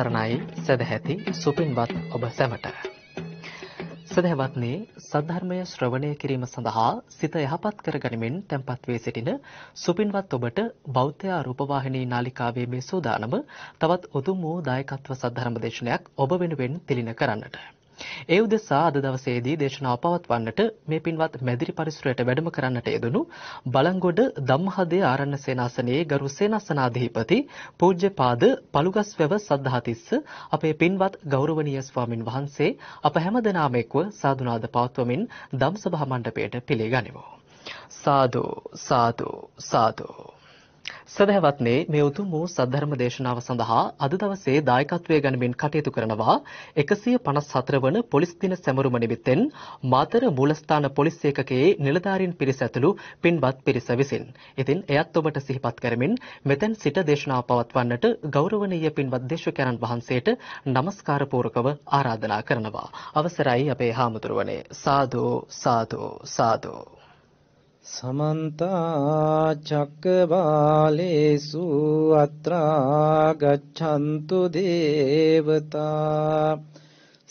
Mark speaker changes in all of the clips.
Speaker 1: සරණයි සදැහැති සුපින්වත් ඔබ සැමට. සදැහැවත්නි සද්ධර්මය ශ්‍රවණය කිරීම සඳහා සිත යහපත් කර ගනිමින් තැන්පත් වී සිටින සුපින්වත් ඔබට බෞද්ධ රූපවාහිනී නාලිකාවේ මේ සූදානම තවත් උතුම් වූ දායකත්ව සද්ධර්ම දේශනයක් ඔබ වෙනුවෙන් තිළින කරන්නට. ඒ උදෙසා අද දවසේදී දේශනාව පවත්වන්නට මේ පින්වත් මැදිරි පරිසරයට වැඩම කරන්නට යෙදුණු බලංගොඩ ධම්මහදේ ආරණ්‍ය සේනාසනයේ ගරු සේනාසනාධිපති පූජ්‍යපාද පලුගස්වැව සද්ධාතිස්ස අපේ පින්වත් ගෞරවනීය ස්වාමින් වහන්සේ අප හැමදෙනාම එක්ව සාදුනාද පවත්වමින් ධම්සභා මණ්ඩපයට පිළිගනිමු. සාදු සාදු සාදු සදහවත්නේ මේ උතුම් වූ සද්ධර්ම දේශනාව සඳහා අද දවසේ දායකත්වය ගනිමින් කටයුතු කරනවා 154 වන පොලිස් දින සැමරුම නිමිත්තෙන් මාතර මූලස්ථාන පොලිස් ඒකකයේ නිලධාරීන් පිරිස ඇතුළු පින්වත් පිරිස විසින්. ඉතින් එයත් ඔබට සිහිපත් කරමින් මෙතෙන් සිට දේශනාව පවත්වන්නට ගෞරවනීය පින්වත් දේශකයන්න් වහන්සේට নমස්කාර පූර්වකව ආරාධනා කරනවා. අවසරයි අපේ හාමුදුරුවනේ. සාදු සාදු සාදු
Speaker 2: සමන්තා චක්කවාලේසු අත්‍රා ගච්ඡන්තු දේවතා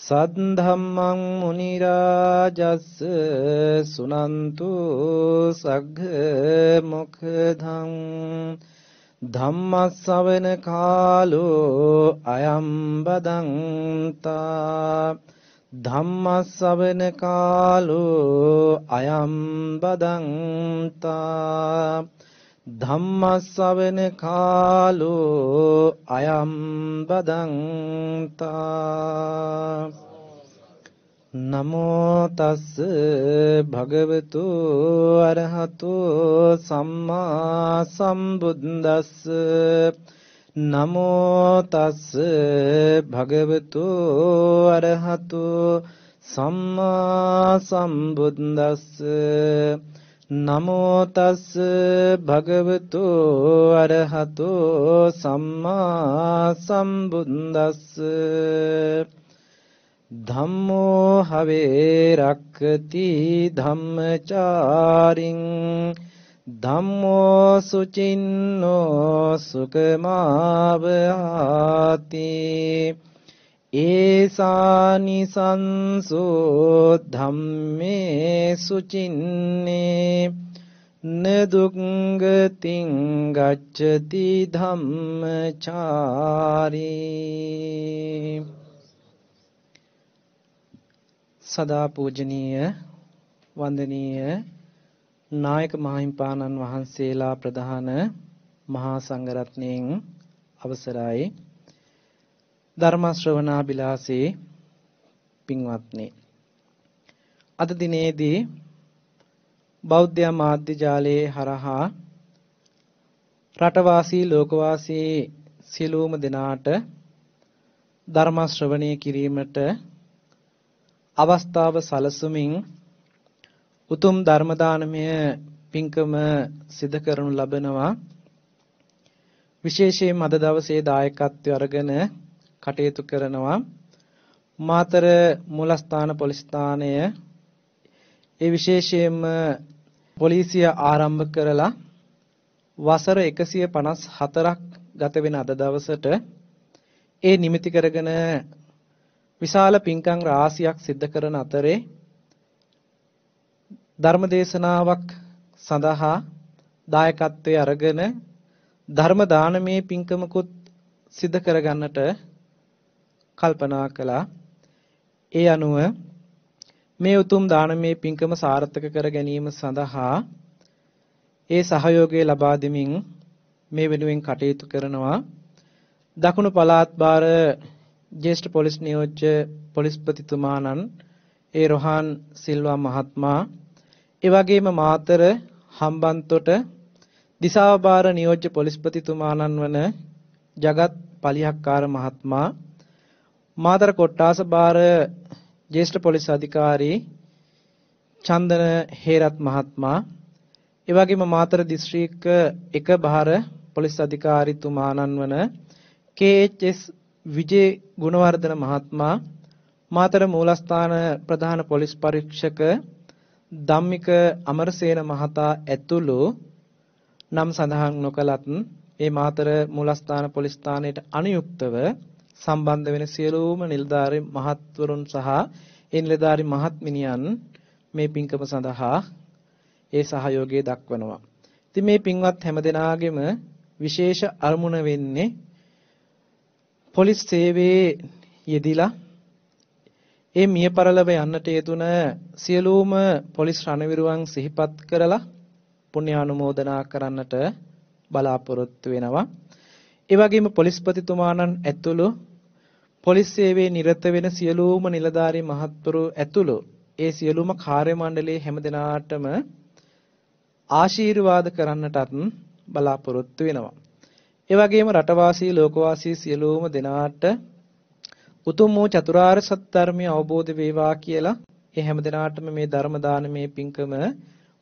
Speaker 2: සද්ධම්මං මුනි රාජස් සුනන්තු සග්ග මොක්ඛධං ධම්මස්සවන කාලෝ අයම් බදන්තා ධම්මස්සවන කාලෝ අයම් බදන්තා ධම්මස්සවන කාලෝ අයම් බදන්තා නමෝ තස් භගවතු අරහතෝ සම්මා සම්බුද්දස්ස නමෝ තස් භගවතු අරහතු සම්මා සම්බුද්දස්ස නමෝ තස් භගවතු අරහතු සම්මා සම්බුද්දස්ස ධම්මෝ හවේ රක්කති ධම්මචාරින් ධම්මෝ සුචින්නෝ සුකමාවහති ඒසානි සංසෝ ධම්මේ සුචින්නේ නදුක්ගතින් ගච්ඡති ධම්මචාරී සදා පූජනීය වන්දනීය නායක මාහිම්පාණන් වහන්සේලා ප්‍රධාන මහා සංඝරත්නයෙන් අවසරයි ධර්ම ශ්‍රවණා බිලාසේ පින්වත්නි අද දිනේදී බෞද්ධ මාධ්‍ය ජාලයේ හරහා රටවාසී ලෝකවාසී සියලුම දෙනාට ධර්ම ශ්‍රවණය කිරීමට අවස්ථාව සලසමින් උතුම් ධර්ම දානමය පින්කම සිදු කරනු ලබනවා විශේෂයෙන් අද දවසේ දායකත්වය අරගෙන කටයුතු කරනවා මාතර මූලස්ථාන පොලිස් ස්ථානය ඒ විශේෂයෙන්ම පොලිසිය ආරම්භ කරලා වසර 154ක් ගත වෙන අද දවසට ඒ නිමිති කරගෙන විශාල පින්කම් රාශියක් සිද්ධ කරන අතරේ ධර්ම දේශනාවක් සඳහා දායකත්වයේ අරගෙන ධර්ම දානමේ පින්කමකුත් සිදු කරගන්නට කල්පනා කළා. ඒ අනුව මේ උතුම් දානමේ පින්කම සාර්ථක කර ගැනීම සඳහා ඒ සහයෝගය ලබා දෙමින් මේ වෙනුවෙන් කටයුතු කරනවා දකුණු පළාත් භාර ජ්‍යෙෂ්ඨ පොලිස් නියෝජ්‍ය පොලිස්පතිතුමාණන් ඒ රොහාන් සිල්වා මහත්මයා ඒ වගේම මාතර හම්බන්තොට දිසාබාර නියෝජ්‍ය පොලිස්පතිතුමාණන් වන ජගත් පලිහක්කාර මහත්මයා මාතර කොට්ටාස බාර ජ්‍යෙෂ්ඨ පොලිස් අධිකාරී චන්දන හේරත් මහත්මයා ඒ වගේම මාතර දිස්ත්‍රික්ක 1 බාර පොලිස් අධිකාරීතුමාණන් වන KHS විජේ ගුණවර්ධන මහත්මයා මාතර මූලස්ථාන ප්‍රධාන පොලිස් පරීක්ෂක ධම්මික අමරසේන මහතා ඇතුළු නම් සඳහන් නොකලත් ඒ මාතර මූලස්ථාන පොලිස් ස්ථානයට අනුයුක්තව සම්බන්ධ වෙන සියලුම නිලධාරී මහත්වරුන් සහ ඒ නිලධාරී මහත්මිනියන් මේ පින්කම සඳහා ඒ සහයෝගය දක්වනවා. ඉතින් මේ පින්වත් හැමදෙනාගේම විශේෂ අරමුණ වෙන්නේ පොලිස් සේවයේ යෙදিলা ඒ මිය පරලොව යන්නට යෙදුන සියලුම පොලිස් රණවිරුවන් සිහිපත් කරලා පුණ්‍ය ආනුමෝදනා කරන්නට බලාපොරොත්තු වෙනවා. ඒ වගේම පොලිස්පතිතුමාණන් ඇතුළු පොලිස් සේවයේ නිරත වෙන සියලුම නිලධාරී මහත්වරු ඇතුළු ඒ සියලුම කාර්ය මණ්ඩලයේ හැමදෙනාටම ආශිර්වාද කරන්නටත් බලාපොරොත්තු වෙනවා. ඒ වගේම රටවාසී ලෝකවාසී සියලුම දෙනාට උතුම් වූ චතුරාර්ය සත්‍ය ධර්මය අවබෝධ වේවා කියලා ඒ හැම දිනාටම මේ ධර්ම දානමේ පින්කම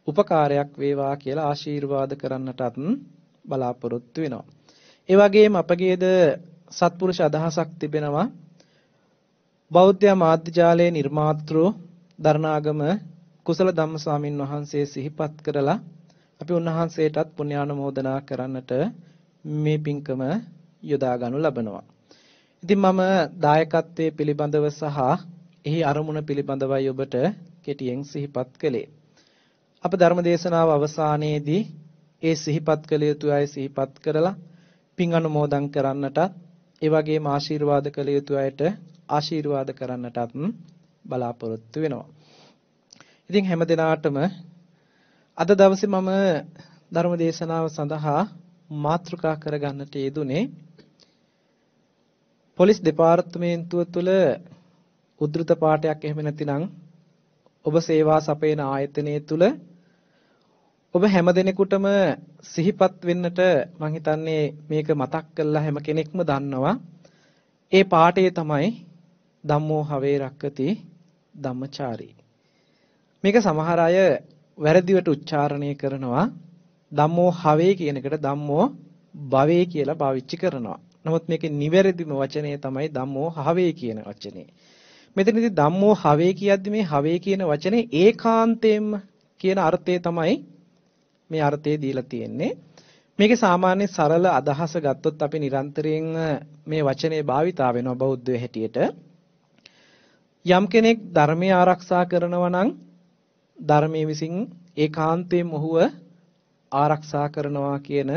Speaker 2: උපකාරයක් වේවා කියලා ආශිර්වාද කරන්නටත් බලාපොරොත්තු වෙනවා. ඒ වගේම අපගේද සත්පුරුෂ අදහසක් තිබෙනවා බෞද්ධ මාධ්‍ය ජාලයේ නිර්මාතෘ දරණාගම කුසල ධම්මස්වාමින් වහන්සේ සිහිපත් කරලා අපි උන්වහන්සේටත් පුණ්‍යානුමෝදනා කරන්නට මේ පින්කම යොදා ගනු ලබනවා. ඉතින් මම දායකත්වයේ පිළිබඳව සහ එහි අරමුණ පිළිබඳවයි ඔබට කෙටියෙන් සිහිපත් කළේ. අප ධර්මදේශනාව අවසානයේදී ඒ සිහිපත් කළ යුතු අය සිහිපත් කරලා පින් අනුමෝදන් කරන්නටත් ඒ වගේම ආශිර්වාද කළ යුතු අයට ආශිර්වාද කරන්නටත් බලාපොරොත්තු වෙනවා. ඉතින් හැම දිනාටම අද දවසේ මම ධර්මදේශනාව සඳහා මාතෘකා කරගන්නට යෙදුනේ පොලිස් දෙපාර්තමේන්තුව තුළ උද්ෘත පාඨයක් එහෙම නැතිනම් ඔබ සේවා සපයන ආයතනය තුළ ඔබ හැම දිනෙකටම සිහිපත් වෙන්නට මම හිතන්නේ මේක මතක් කරලා හැම කෙනෙක්ම දන්නවා ඒ පාඨය තමයි ධම්මෝ හවේ රක්කති ධම්මචාරී මේක සමහර අය වැරදිවට උච්චාරණය කරනවා ධම්මෝ හවේ කියන එකට ධම්මෝ භවේ කියලා පාවිච්චි කරනවා නමුත් මේකේ නිවැරදිම වචනය තමයි ධම්මෝ හවේ කියන වචනේ. මෙතනදී ධම්මෝ හවේ කියද්දි මේ හවේ කියන වචනේ ඒකාන්තයෙන්ම කියන අර්ථය තමයි මේ අර්ථය දීලා තියෙන්නේ. මේකේ සාමාන්‍ය සරල අදහස ගත්තොත් අපි නිරන්තරයෙන් මේ වචනේ භාවිතා වෙනවා බෞද්ධය හැටියට. යම් කෙනෙක් ධර්මය ආරක්ෂා කරනවා නම් ධර්මයේ විසින් ඒකාන්තයෙන් ඔහුව ආරක්ෂා කරනවා කියන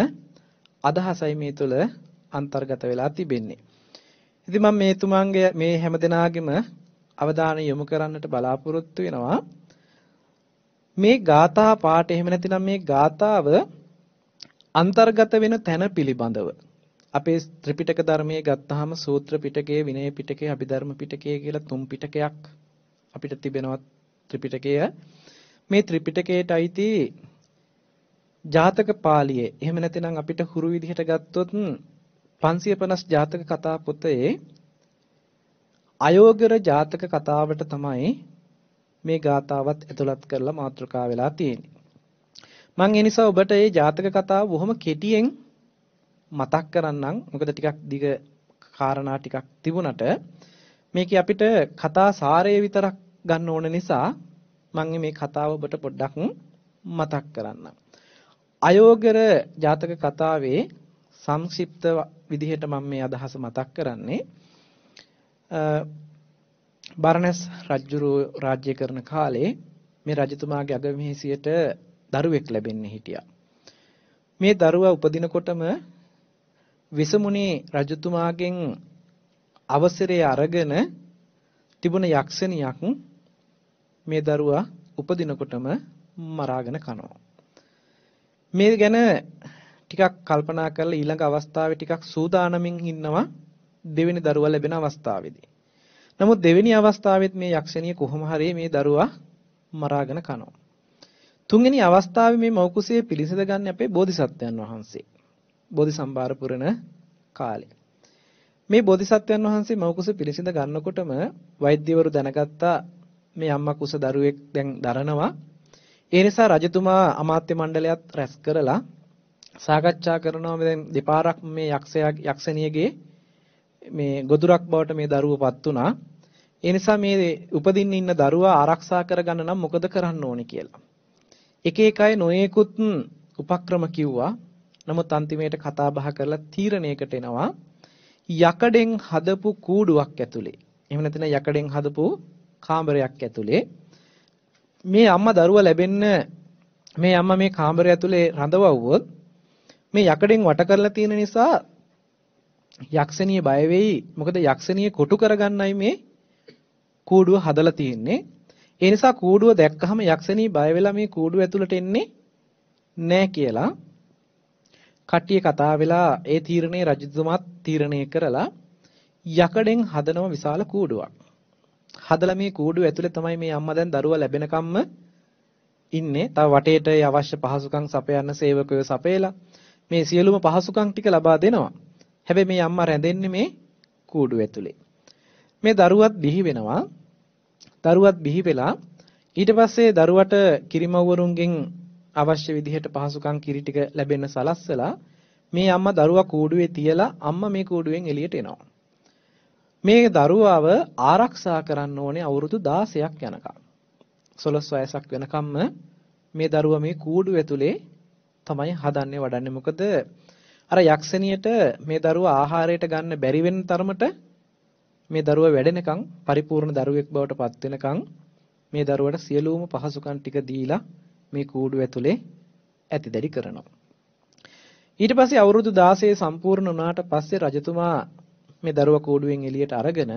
Speaker 2: අදහසයි මේ තුළ අන්තර්ගත වෙලා තිබෙන්නේ. ඉතින් මම මේ තුමන්ගේ මේ හැමදෙනාගේම අවධානය යොමු කරන්නට බලාපොරොත්තු වෙනවා. මේ ගාථා පාඩ එහෙම නැතිනම් මේ ගාතාව අන්තර්ගත වෙන තැන පිළිබඳව අපේ ත්‍රිපිටක ධර්මයේ ගත්තාම සූත්‍ර පිටකයේ විනය පිටකයේ අභිධර්ම පිටකයේ කියලා තුන් පිටකයක් අපිට තිබෙනවා ත්‍රිපිටකය මේ ත්‍රිපිටකයට අයිති ජාතක පාළියේ එහෙම නැතිනම් අපිට හුරු විදිහට ගත්තොත් 550 ජාතක කතා පොතේ අයෝගර ජාතක කතාවට තමයි මේ ගාතාවත් ඇතුළත් කරලා මාතෘකා වෙලා තියෙන්නේ. මම ඒ නිසා ඔබට මේ ජාතක කතාව බොහොම කෙටියෙන් මතක් කරන්නම්. මොකද ටිකක් දිග කාරණා ටිකක් තිබුණට මේකේ අපිට කතා සාරය විතරක් ගන්න ඕන නිසා මම මේ කතාව ඔබට පොඩ්ඩක් මතක් කරන්නම්. අයෝගර ජාතක කතාවේ සංක්ෂිප්ත විදිහට මම මේ අදහස මතක් කරන්නේ බරණැස් රජුරු රාජ්‍ය කරන කාලේ මේ රජතුමාගේ අගමෙහිසියට දරුවෙක් ලැබෙන්න හිටියා. මේ දරුවා උපදිනකොටම විසමුණේ රජතුමාගෙන් අවසරය අරගෙන තිබුණ යක්ෂණියක් මේ දරුවා උපදිනකොටම මරාගෙන කනවා. මේ ගැන ටිකක් කල්පනා කරලා ඊළඟ අවස්ථාවේ ටිකක් සූදානමින් ඉන්නවා දෙවෙනි දරුවා ලැබෙන අවස්ථාවේදී. නමුත් දෙවෙනි අවස්ථාවෙත් මේ යක්ෂණිය කොහොම හරි මේ දරුවා මරාගෙන කනවා. තුන්වෙනි අවස්ථාවේ මේ මෞකුසයේ පිළිසඳ ගන්න අපේ බෝධිසත්වයන් වහන්සේ. බෝධිසම්භාර පුරණ කාලේ. මේ බෝධිසත්වයන් වහන්සේ මෞකුස පිළිසඳ ගන්නකොටම වෛද්‍යවරු දැනගත්තා මේ අම්මා කුස දරුවෙක් දැන් දරනවා. ඒ නිසා රජතුමා අමාත්‍ය මණ්ඩලයත් රැස් කරලා සාකච්ඡා කරනවා දැන් දෙපාරක් මේ යක්ෂයා යක්ෂණියගේ මේ ගොදුරක් බවට මේ දරුවපත් උනා. ඒ නිසා මේ උපදින්න ඉන්න දරුවා ආරක්ෂා කරගන්න නම් මොකද කරන්න ඕනේ කියලා. එක එකයි නොයේකුත් උපක්‍රම කිව්වා. නමුත් අන්තිමේට කතා බහ කරලා තීරණයකට එනවා යකඩෙන් හදපු කූඩුවක් ඇතුලේ. එහෙම නැත්නම් යකඩෙන් හදපු කාමරයක් ඇතුලේ මේ අම්මා දරුවා ලැබෙන්න මේ අම්මා මේ කාමරය ඇතුලේ රඳවවුවොත් මේ යකඩෙන් වට කරලා තියෙන නිසා යක්ෂණිය බය වෙයි. මොකද යක්ෂණිය කොටු කරගන්නයි මේ කූඩුව හදලා තියෙන්නේ. ඒ නිසා කූඩුව දැක්කහම යක්ෂණිය බය වෙලා මේ කූඩුව ඇතුළට එන්නේ නැහැ කියලා කට්ටිය කතා වෙලා ඒ තීරණේ රජතුමාත් තීරණය කරලා යකඩෙන් හදනව විශාල කූඩුවක්. හදලා මේ කූඩුව ඇතුලේ තමයි මේ අම්මා දැන් දරුවා ලැබෙනකම්ම ඉන්නේ. තව වටේට අවශ්‍ය පහසුකම් සපයන්න සේවකයෝ සපයලා මේ සියලුම පහසුකම් ටික ලබා දෙනවා. හැබැයි මේ අම්මා රැඳෙන්නේ මේ කූඩු ඇතුලේ. මේ දරුවත් බිහි වෙනවා. දරුවත් බිහි වෙලා ඊට පස්සේ දරුවට කිරිමව්වරුන්ගෙන් අවශ්‍ය විදිහට පහසුකම් කිරි ටික ලැබෙන්න සලස්සලා මේ අම්මා දරුවා කූඩුවේ තියලා අම්මා මේ කූඩුවෙන් එළියට එනවා. මේ දරුවාව ආරක්ෂා කරන්න ඕනේ අවුරුදු 16ක් යනකම්. 12 වයසක් වෙනකම්ම මේ දරුවා මේ කූඩුව ඇතුලේ තමයි හදන්නේ වඩන්නේ. මොකද අර යක්ෂණියට මේ දරුවා ආහාරයට ගන්න බැරි වෙන තරමට මේ දරුවා වැඩෙනකන් පරිපූර්ණ දරුවෙක් බවට පත් වෙනකන් මේ දරුවට සියලුම පහසුකම් ටික දීලා මේ කූඩු ඇතුලේ ඇති දැඩි කරනවා. ඊට පස්සේ අවුරුදු 16 සම්පූර්ණ වුණාට පස්සේ රජතුමා මේ දරුවා කූඩුවෙන් එළියට අරගෙන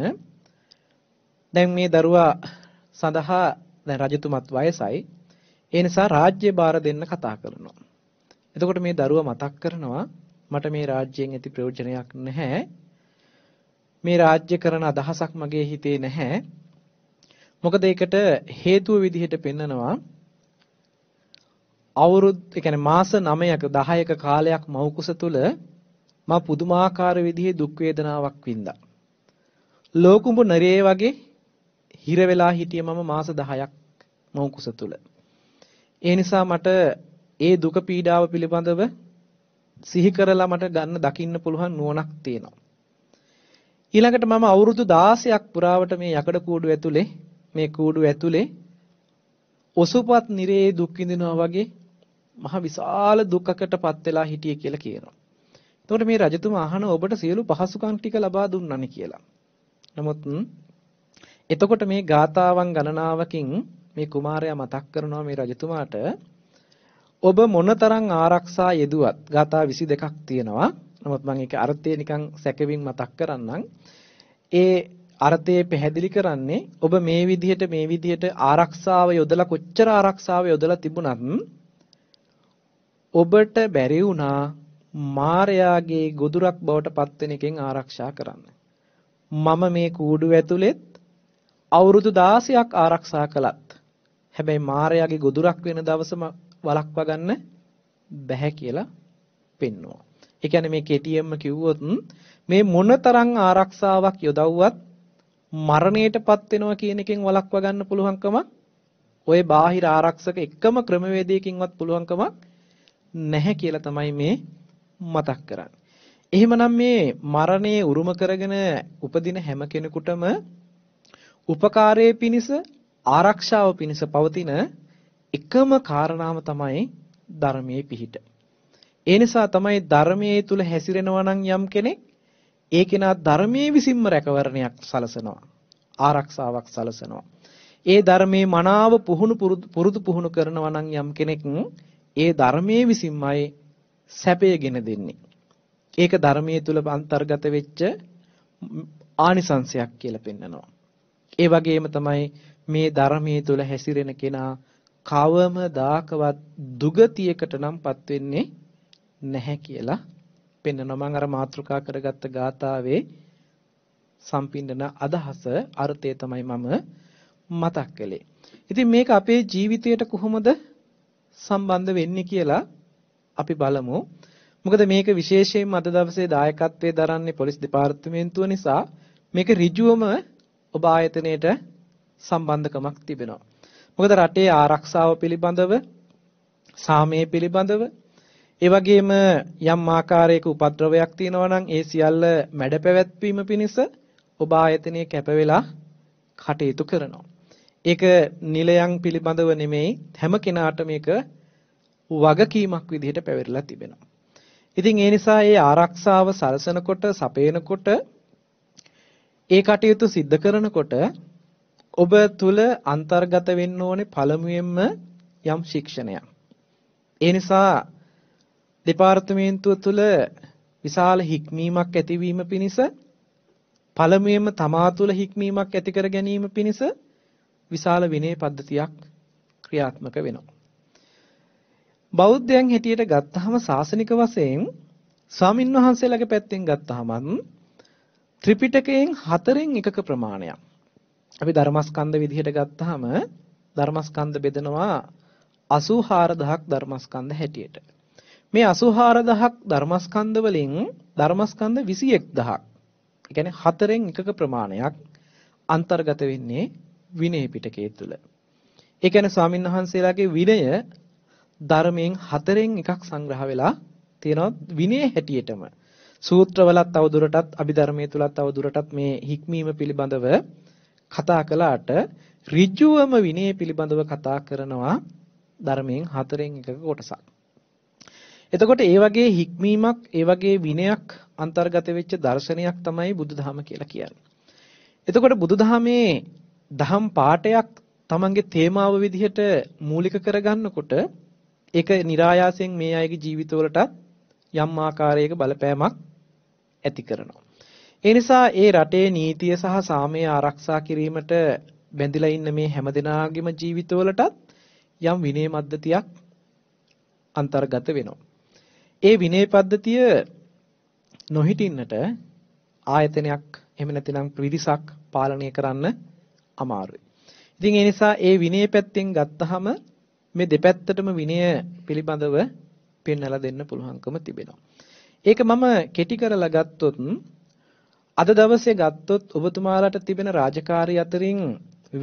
Speaker 2: දැන් මේ දරුවා සඳහා දැන් රජතුමත් වයසයි. ඒ නිසා රාජ්‍ය බාර දෙන්න කතා කරනවා. එතකොට මේ දරුවා මතක් කරනවා මට මේ රාජ්‍යයෙන් ඇති ප්‍රයෝජනයක් නැහැ. මේ රාජ්‍ය කරන අදහසක් මගේ හිතේ නැහැ. මොකද ඒකට හේතුව විදිහට පෙන්නනවා අවුරුදු ඒ කියන්නේ මාස 9ක 10ක කාලයක් මව කුස තුල මා පුදුමාකාර විදිහේ දුක් වේදනාවක් වින්දා. ලෝකුඹ නරේ වගේ හිර වෙලා හිටිය මම මාස 10ක් මව කුස තුල. ඒ නිසා මට ඒ දුක පීඩාව පිළිබඳව සිහි කරලා මට ගන්න දකින්න පුළුවන් නුවණක් තියෙනවා. ඊළඟට මම අවුරුදු 16ක් පුරාවට මේ යකඩ කූඩුව ඇතුලේ මේ කූඩුව ඇතුලේ ඔසුපත් නිරේ දුක් විඳිනවා වගේ මහ විශාල දුකකටපත් වෙලා හිටියේ කියලා කියනවා. එතකොට මේ රජතුමා අහන ඔබට සියලු පහසුකම් ටික ලබා දුන්නනේ කියලා. නමුත් එතකොට මේ ගාතාවන් ගණනාවකින් මේ කුමාරයා මතක් කරනවා මේ රජතුමාට ඔබ මොනතරම් ආරක්ෂා යෙදුවත් ગાථා 22ක් තියෙනවා. නමුත් මම ඒක අර්ථය නිකන් සැකවින් මතක් කරන්නම්. ඒ අර්ථය පැහැදිලි කරන්නේ ඔබ මේ විදිහට මේ විදිහට ආරක්ෂාව යොදලා කොච්චර ආරක්ෂාව යොදලා තිබුණත් ඔබට බැරි වුණා මායාගේ ගොදුරක් බවට පත්වෙන එකෙන් ආරක්ෂා කරන්න. මම මේ කූඩුව ඇතුළෙත් අවුරුදු 16ක් ආරක්ෂා කළත් හැබැයි මායාගේ ගොදුරක් වෙන දවසම වළක්වා ගන්න බැහැ කියලා පෙන්වනවා. ඒ කියන්නේ මේ කෙටියෙන්ම කිව්වොත් මේ මොනතරම් ආරක්ෂාවක් යොදවුවත් මරණයටපත් වෙනවා කියන එකෙන් වළක්වා ගන්න පුළුවන්කම ওই බාහිර ආරක්ෂක එකම ක්‍රමවේදයකින්වත් පුළුවන්කම නැහැ කියලා තමයි මේ මතක් කරන්නේ. එහෙමනම් මේ මරණය උරුම කරගෙන උපදින හැම කෙනෙකුටම උපකාරයේ පිණිස ආරක්ෂාව පිණිස පවතින එකම කාරණාව තමයි ධර්මයේ පිහිට. ඒ නිසා තමයි ධර්මයේ තුල හැසිරෙනවා නම් යම් කෙනෙක් ඒ කෙනා ධර්මයේ විසින්ම රැකවරණයක් සලසනවා. ආරක්ෂාවක් සලසනවා. ඒ ධර්මයේ මනාව පුහුණු පුරුදු පුහුණු කරනවා නම් යම් කෙනෙක් ඒ ධර්මයේ විසින්මයි සැපයගෙන දෙන්නේ. ඒක ධර්මයේ තුල අන්තර්ගත වෙච්ච ආනිසංශයක් කියලා පෙන්නනවා. ඒ වගේම තමයි මේ ධර්මයේ තුල හැසිරෙන කෙනා කවමදාකවත් දුගතියකට නම්පත් වෙන්නේ නැහැ කියලා පෙන්වනවා. මම අර මාතෘකා කරගත්ත ගාථාවේ සම්පින්දන අදහස අර්ථය තමයි මම මතක් කළේ. ඉතින් මේක අපේ ජීවිතයට කොහොමද සම්බන්ධ වෙන්නේ කියලා අපි බලමු. මොකද මේක විශේෂයෙන්ම අද දවසේ දායකත්වයේ දරන්නේ පොලිස් දෙපාර්තමේන්තුව නිසා මේක ඍජුවම ඔබ ආයතනයට සම්බන්ධකමක් තිබෙනවා. මොකද රටේ ආරක්ෂාව පිළිබඳව සාමය පිළිබඳව ඒ වගේම යම් ආකාරයක උපද්‍රවයක් තියෙනවා නම් ඒ සියල්ල මැඩ පැවැත්වීම පිණිස ඔබ ආයතනය කැප වෙලා කටයුතු කරනවා. ඒක නිලයන් පිළිබඳව නෙමෙයි හැම කෙනාටම මේක වගකීමක් විදිහට පැවරිලා තිබෙනවා. ඉතින් ඒ නිසා මේ ආරක්ෂාව සරසනකොට, සපේනකොට ඒ කටයුතු සිද්ධ කරනකොට ඔබ තුල අන්තර්ගත වෙන්න ඕනේ පළමුවෙන්ම යම් ශික්ෂණයක්. ඒ නිසා දෙපාර්තමේන්තුව තුල විශාල හික්මීමක් ඇතිවීම පිණිස පළමුවෙන්ම තමා තුළ හික්මීමක් ඇති කර ගැනීම පිණිස විශාල විනය පද්ධතියක් ක්‍රියාත්මක වෙනවා. බෞද්ධයන් හැටියට ගත්තාම සාසනික වශයෙන් ස්වාමින්වහන්සේලාගේ පැත්තෙන් ගත්තාම ත්‍රිපිටකයෙන් හතරෙන් එකක ප්‍රමාණයක්. අපි ධර්මස්කන්ධ විදිහට ගත්තාම ධර්මස්කන්ධ බෙදෙනවා 84000ක් ධර්මස්කන්ධ හැටියට. මේ 84000ක් ධර්මස්කන්ධ වලින් ධර්මස්කන්ධ 21000ක්. ඒ කියන්නේ හතරෙන් එකක ප්‍රමාණයක් අන්තර්ගත වෙන්නේ විනය පිටකයේ තුල. ඒ කියන්නේ ස්වාමීන් වහන්සේලාගේ විනය ධර්මයෙන් හතරෙන් එකක් සංග්‍රහ වෙලා තියෙනවා විනය හැටියටම. සූත්‍රවලත් අවදුරටත් අභිධර්මයේ තුලත් අවදුරටත් මේ හික්මීම පිළිබඳව කතා කළාට ඍජුවම විනය පිළිබඳව කතා කරනවා ධර්මයෙන් හතරෙන් එකක කොටසක්. එතකොට ඒ වගේ හික්මීමක් ඒ වගේ විනයක් අන්තර්ගත වෙච්ච දර්ශනයක් තමයි බුදුදහම කියලා කියන්නේ. එතකොට බුදුදහමේ දහම් පාඩයක් තමන්ගේ තේමාව විදිහට මූලික කරගන්නකොට ඒක નિરાයාසයෙන් මේ අයගේ ජීවිතවලටත් යම් ආකාරයක බලපෑමක් ඇති කරනවා. ඒ නිසා ඒ රටේ නීතිය සහ සාමය ආරක්ෂා කිරීමට බැඳිලා ඉන්න මේ හැමදෙනාගේම ජීවිතවලටත් යම් විනය පද්ධතියක් අන්තර්ගත වෙනවා. ඒ විනය පද්ධතිය නොහිටින්නට ආයතනයක් එහෙම නැතිනම් පිරිසක් පාලනය කරන්න අමාරුයි. ඉතින් ඒ නිසා ඒ විනය පැත්තෙන් ගත්තහම මේ දෙපැත්තටම විනය පිළිබඳව පෙන්වලා දෙන්න පුළුවන්කම තිබෙනවා. ඒක මම කෙටි කරලා ගත්තොත් අද දවසේ ගත්තොත් ඔබතුමාලට තිබෙන රාජකාරී අතරින්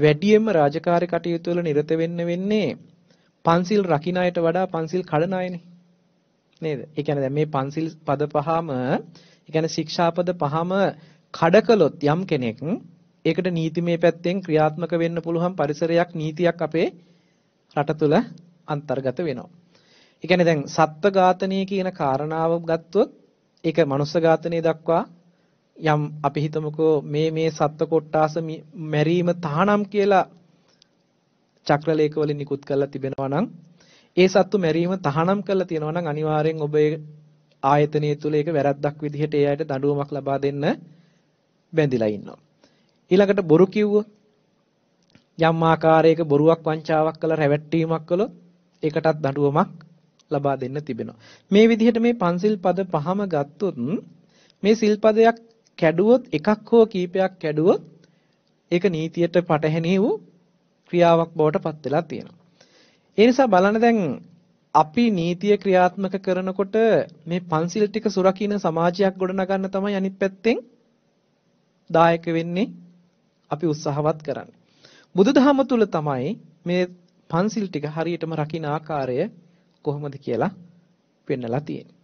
Speaker 2: වැඩියෙන්ම රාජකාරී කටයුතු වල නිරත වෙන්න වෙන්නේ පන්සිල් රකින්න අයට වඩා පන්සිල් කඩන අයනේ. නේද? ඒ කියන්නේ දැන් මේ පන්සිල් පද පහම, ඒ කියන්නේ ශික්ෂාපද පහම කඩ කළොත් යම් කෙනෙක් ඒකට නීතිමය පැත්තෙන් ක්‍රියාත්මක වෙන්න පුළුවන් පරිසරයක් නීතියක් අපේ රට තුල අන්තර්ගත වෙනවා. ඒ කියන්නේ දැන් සත්ත්ව ඝාතනය කියන කාරණාව ගත්තොත් ඒක මනුස්ස ඝාතනය දක්වා යම් අපි හිතමුකෝ මේ මේ සත්ත්ව කොට්ටාස මැරීම තහනම් කියලා චක්‍රලේඛ වලින් නිකුත් කරලා තිබෙනවා නම් ඒ සත්තු මැරීම තහනම් කරලා තියෙනවා නම් අනිවාර්යෙන් ඔබ ආයතනය තුල ඒක වැරද්දක් විදිහට ඒ අයට දඬුවමක් ලබා දෙන්න බැඳිලා ඉන්නවා. ඊළඟට බොරු කිව්ව යම් ආකාරයක බොරුවක් වංචාවක් කළ රැවට්ටීමක් කළොත් ඒකටත් දඬුවමක් ලබා දෙන්න තිබෙනවා. මේ විදිහට මේ පන්සිල් පද පහම ගත්තොත් මේ සිල්පදයක් කැඩුවොත් එකක් හෝ කීපයක් කැඩුවොත් ඒක නීතියට පටහැනි වූ ක්‍රියාවක් බවට පත් වෙලා තියෙනවා. ඒ නිසා බලන්න දැන් අපි නීතිය ක්‍රියාත්මක කරනකොට මේ පන්සිල් ටික සුරකින්න සමාජයක් ගොඩනගන්න තමයි අනිත් පැත්තෙන් දායක වෙන්නේ අපි උත්සාහවත් කරන්නේ. බුදුදහම තුල තමයි මේ පන්සිල් ටික හරියටම රකින්න ආකාරය කොහොමද කියලා පෙන්නලා තියෙන්නේ.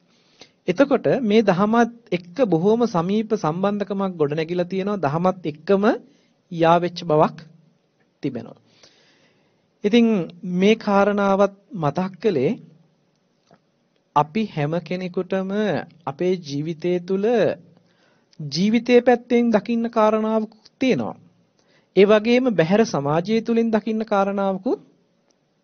Speaker 2: එතකොට මේ දහමත් එක්ක බොහොම සමීප සම්බන්ධකමක් ගොඩනැගිලා තියෙනවා දහමත් එක්කම යාවෙච්ච බවක් තිබෙනවා. ඉතින් මේ කාරණාවත් මතක් කළේ අපි හැම කෙනෙකුටම අපේ ජීවිතය තුළ ජීවිතය පැත්තෙන් දකින්න කාරණාවකුත් තියෙනවා. ඒ වගේම බැහැර සමාජය තුලින් දකින්න කාරණාවකුත්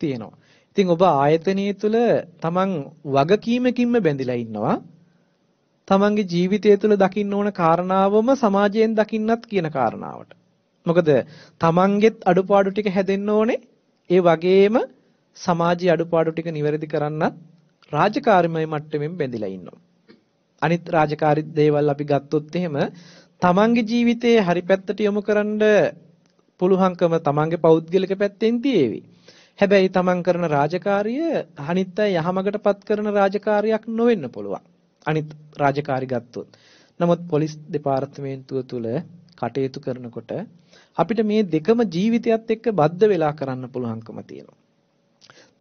Speaker 2: තියෙනවා. ඉතින් ඔබ ආයතනය තුළ තමන් වගකීමකින්ම බැඳිලා ඉන්නවා. තමන්ගේ ජීවිතය තුළ දකින්න ඕන කාරණාවම සමාජයෙන් දකින්නත් කියන කාරණාවට. මොකද තමන්ගෙත් අඩුපාඩු ටික හැදෙන්න ඕනේ. ඒ වගේම සමාජයේ අඩුපාඩු ටික නිවැරදි කරන්නත් රාජකාරිමය මට්ටමින් බැඳිලා ඉන්නවා. අනිත් රාජකාරී දේවල් අපි ගත්තොත් එහෙම තමන්ගේ ජීවිතයේ හරි පැත්තට යොමු කරන්න පුළුවන්කම තමන්ගේ පෞද්ගලික පැත්තෙන් තියේවි. හැබැයි තමන් කරන රාජකාරිය අනිත් අය යහමකටපත් කරන රාජකාරියක් නොවෙන්න පුළුවන්. අනිත් රාජකාරි ගත්තොත්. නමුත් පොලිස් දෙපාර්තමේන්තුව තුළ කටයුතු කරනකොට අපිට මේ දෙකම ජීවිතයත් එක්ක බද්ධ වෙලා කරන්න පුළුවන්කම තියෙනවා.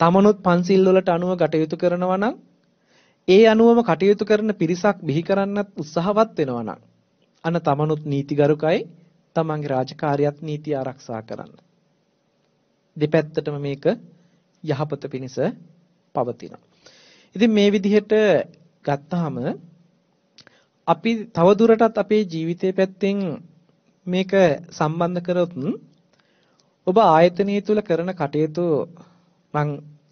Speaker 2: තමනුත් පන්සිල් වලට අනුව කටයුතු කරනවා නම් ඒ අනුවම කටයුතු කරන පිරිසක් බිහි කරන්නත් උත්සාහවත් වෙනවා නම් අන තමනුත් නීතිගරුකයි තමන්ගේ රාජකාරියත් නීති ආරක්ෂා කරන්න. දෙපැත්තටම මේක යහපත පිණිස පවතිනවා. ඉතින් මේ විදිහට ගත්තාම අපි තවදුරටත් අපේ ජීවිතය පැත්තෙන් මේක සම්බන්ධ කරොත් ඔබ ආයතනය තුල කරන කටයුතු මං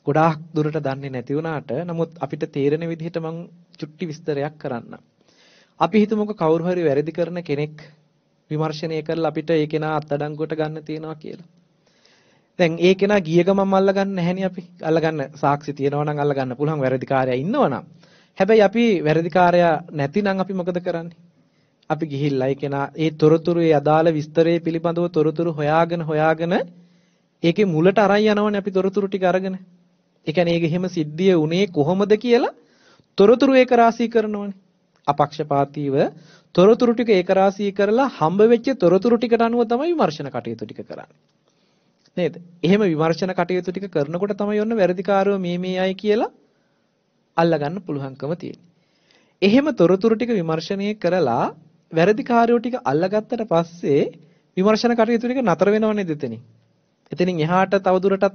Speaker 2: ගොඩාක් දුරට දන්නේ නැති වුණාට නමුත් අපිට තේරෙන විදිහට මං චුට්ටි විස්තරයක් කරන්න. අපි හිතමුකෝ කවුරු හරි වැරදි කරන කෙනෙක් විමර්ශනය කරලා අපිට ඒ කෙනා අත්අඩංගුවට ගන්න තියෙනවා කියලා. දැන් ඒ කෙනා ගිය ගමන් අල්ල ගන්න නැහෙනි අපි. අල්ල ගන්න සාක්ෂි තියෙනවා නම් අල්ල ගන්න පුළුවන් වැරදිකාරයා ඉන්නවා නම්. හැබැයි අපි වැරදිකාරයා නැතිනම් අපි මොකද කරන්නේ? අපි ගිහිල්ලා ඒකේනා ඒ තොරතුරු ඒ අදාළ විස්තරයේ පිළිබඳව තොරතුරු හොයාගෙන හොයාගෙන ඒකේ මුලට අරන් යනවනේ අපි තොරතුරු ටික අරගෙන. ඒ කියන්නේ ඒක එහෙම සිද්ධිය උනේ කොහොමද කියලා තොරතුරු ඒක රාශී කරනවනේ. අපක්ෂපාතීව තොරතුරු ටික ඒක රාශී කරලා හම්බ වෙච්ච තොරතුරු ටිකට අනුව තමයි විමර්ශන කටයුතු ටික කරන්නේ. නේද? එහෙම විමර්ශන කටයුතු ටික කරනකොට තමයි ඔන්න වැරදිකාරව මේ මේ අය කියලා අල්ලගන්න පුළුවන්කම තියෙන. එහෙම තොරතුරු ටික විමර්ශනය කරලා වැරදි කාර්යෝ ටික අල්ලගත්තට පස්සේ විමර්ශන කටයුතු ටික නතර වෙනව නේද එතනින්. එතනින් එහාට තවදුරටත්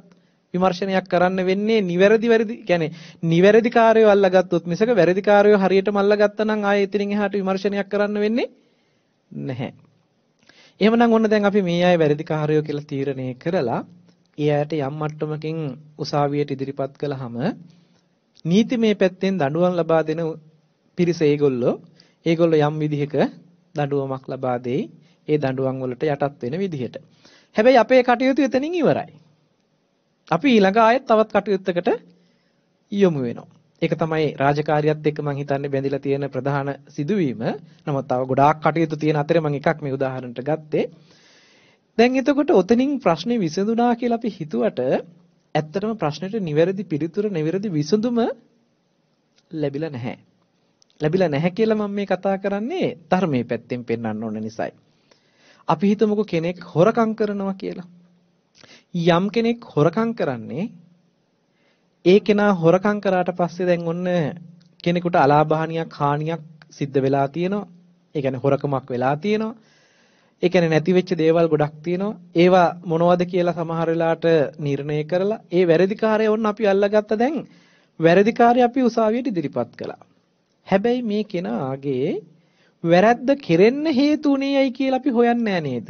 Speaker 2: විමර්ශනයක් කරන්න වෙන්නේ නිවැරදි වැරදි කියන්නේ නිවැරදි කාර්යෝ අල්ලගත්තොත් මිසක වැරදි කාර්යෝ හරියටම අල්ලගත්තා නම් ආයෙ එතනින් එහාට විමර්ශනයක් කරන්න වෙන්නේ නැහැ. එහෙමනම් ඔන්න දැන් අපි මේ අය වැරදි කාර්යෝ කියලා තීරණය කරලා ඒ අයට යම් මට්ටමකින් උසාවියට ඉදිරිපත් කළාම නීතිමය පැත්තෙන් දඬුවම් ලබා දෙන පිරිස ඒගොල්ලෝ ඒගොල්ලෝ යම් විදිහක දඬුවමක් ලබා දෙයි ඒ දඬුවම් වලට යටත් වෙන විදිහට. හැබැයි අපේ කටයුතු එතනින් ඉවරයි. අපි ඊළඟ ආයෙත් තවත් කටයුත්තකට යොමු වෙනවා. ඒක තමයි රාජකාරියත් එක්ක මම හිතන්නේ බැඳිලා තියෙන ප්‍රධාන සිදුවීම. නමුත් තව ගොඩාක් කටයුතු තියෙන අතරේ මම එකක් මේ උදාහරණයට ගත්තේ. දැන් එතකොට ඔතනින් ප්‍රශ්නේ විසඳුණා කියලා අපි හිතුවට ඇත්තටම ප්‍රශ්නෙට නිවැරදි පිළිතුර නිවැරදි විසඳුම ලැබිලා නැහැ. ලැබිලා නැහැ කියලා මම මේ කතා කරන්නේ ධර්මයේ පැත්තෙන් පෙන්වන්න ඕන නිසායි. අපි හිතමුකෝ කෙනෙක් හොරකම් කරනවා කියලා. යම් කෙනෙක් හොරකම් කරන්නේ ඒ කෙනා හොරකම් කරාට පස්සේ දැන් ඔන්න කෙනෙකුට අලාභහානියක් හානියක් සිද්ධ වෙලා තියෙනවා. ඒ කියන්නේ හොරකමක් වෙලා තියෙනවා. ඒ කියන්නේ නැති වෙච්ච දේවල් ගොඩක් තියෙනවා. ඒවා මොනවද කියලා සමහර වෙලාවට නිර්ණය කරලා ඒ වැරදිකාරය වොන්න අපි අල්ලගත්ත දැන් වැරදිකාරය අපි උසාවියට ඉදිරිපත් කළා. හැබැයි මේ කෙනාගේ වැරද්ද කෙරෙන්න හේතු උනේයි කියලා අපි හොයන්නේ නේද?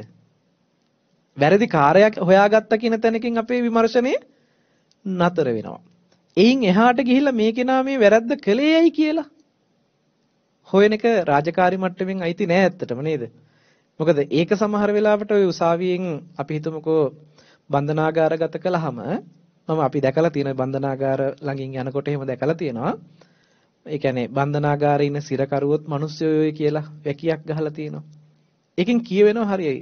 Speaker 2: වැරදි කාර්යයක් හොයාගත්ත කියන තැනකින් අපේ විමර්ශනය නතර වෙනවා. එයින් එහාට ගිහිල්ලා මේ කෙනා මේ වැරද්ද කළේයයි කියලා හොයන එක රාජකාරි මට්ටමින් අයිති නෑ ඇත්තටම නේද? මොකද ඒක සමහර වෙලාවට ওই උසාවියෙන් අපි හිතමුකෝ බන්ධනාගාරගත කළාම මම අපි දැකලා තියෙන බන්ධනාගාර ළඟින් යනකොට එහෙම දැකලා තියෙනවා. ඒ කියන්නේ බන්ධනාගාරේ ඉන්න සිරකරුවොත් මිනිස්සුයෝයි කියලා වැකියක් ගහලා තියෙනවා. ඒකෙන් කියවෙනවා හරිය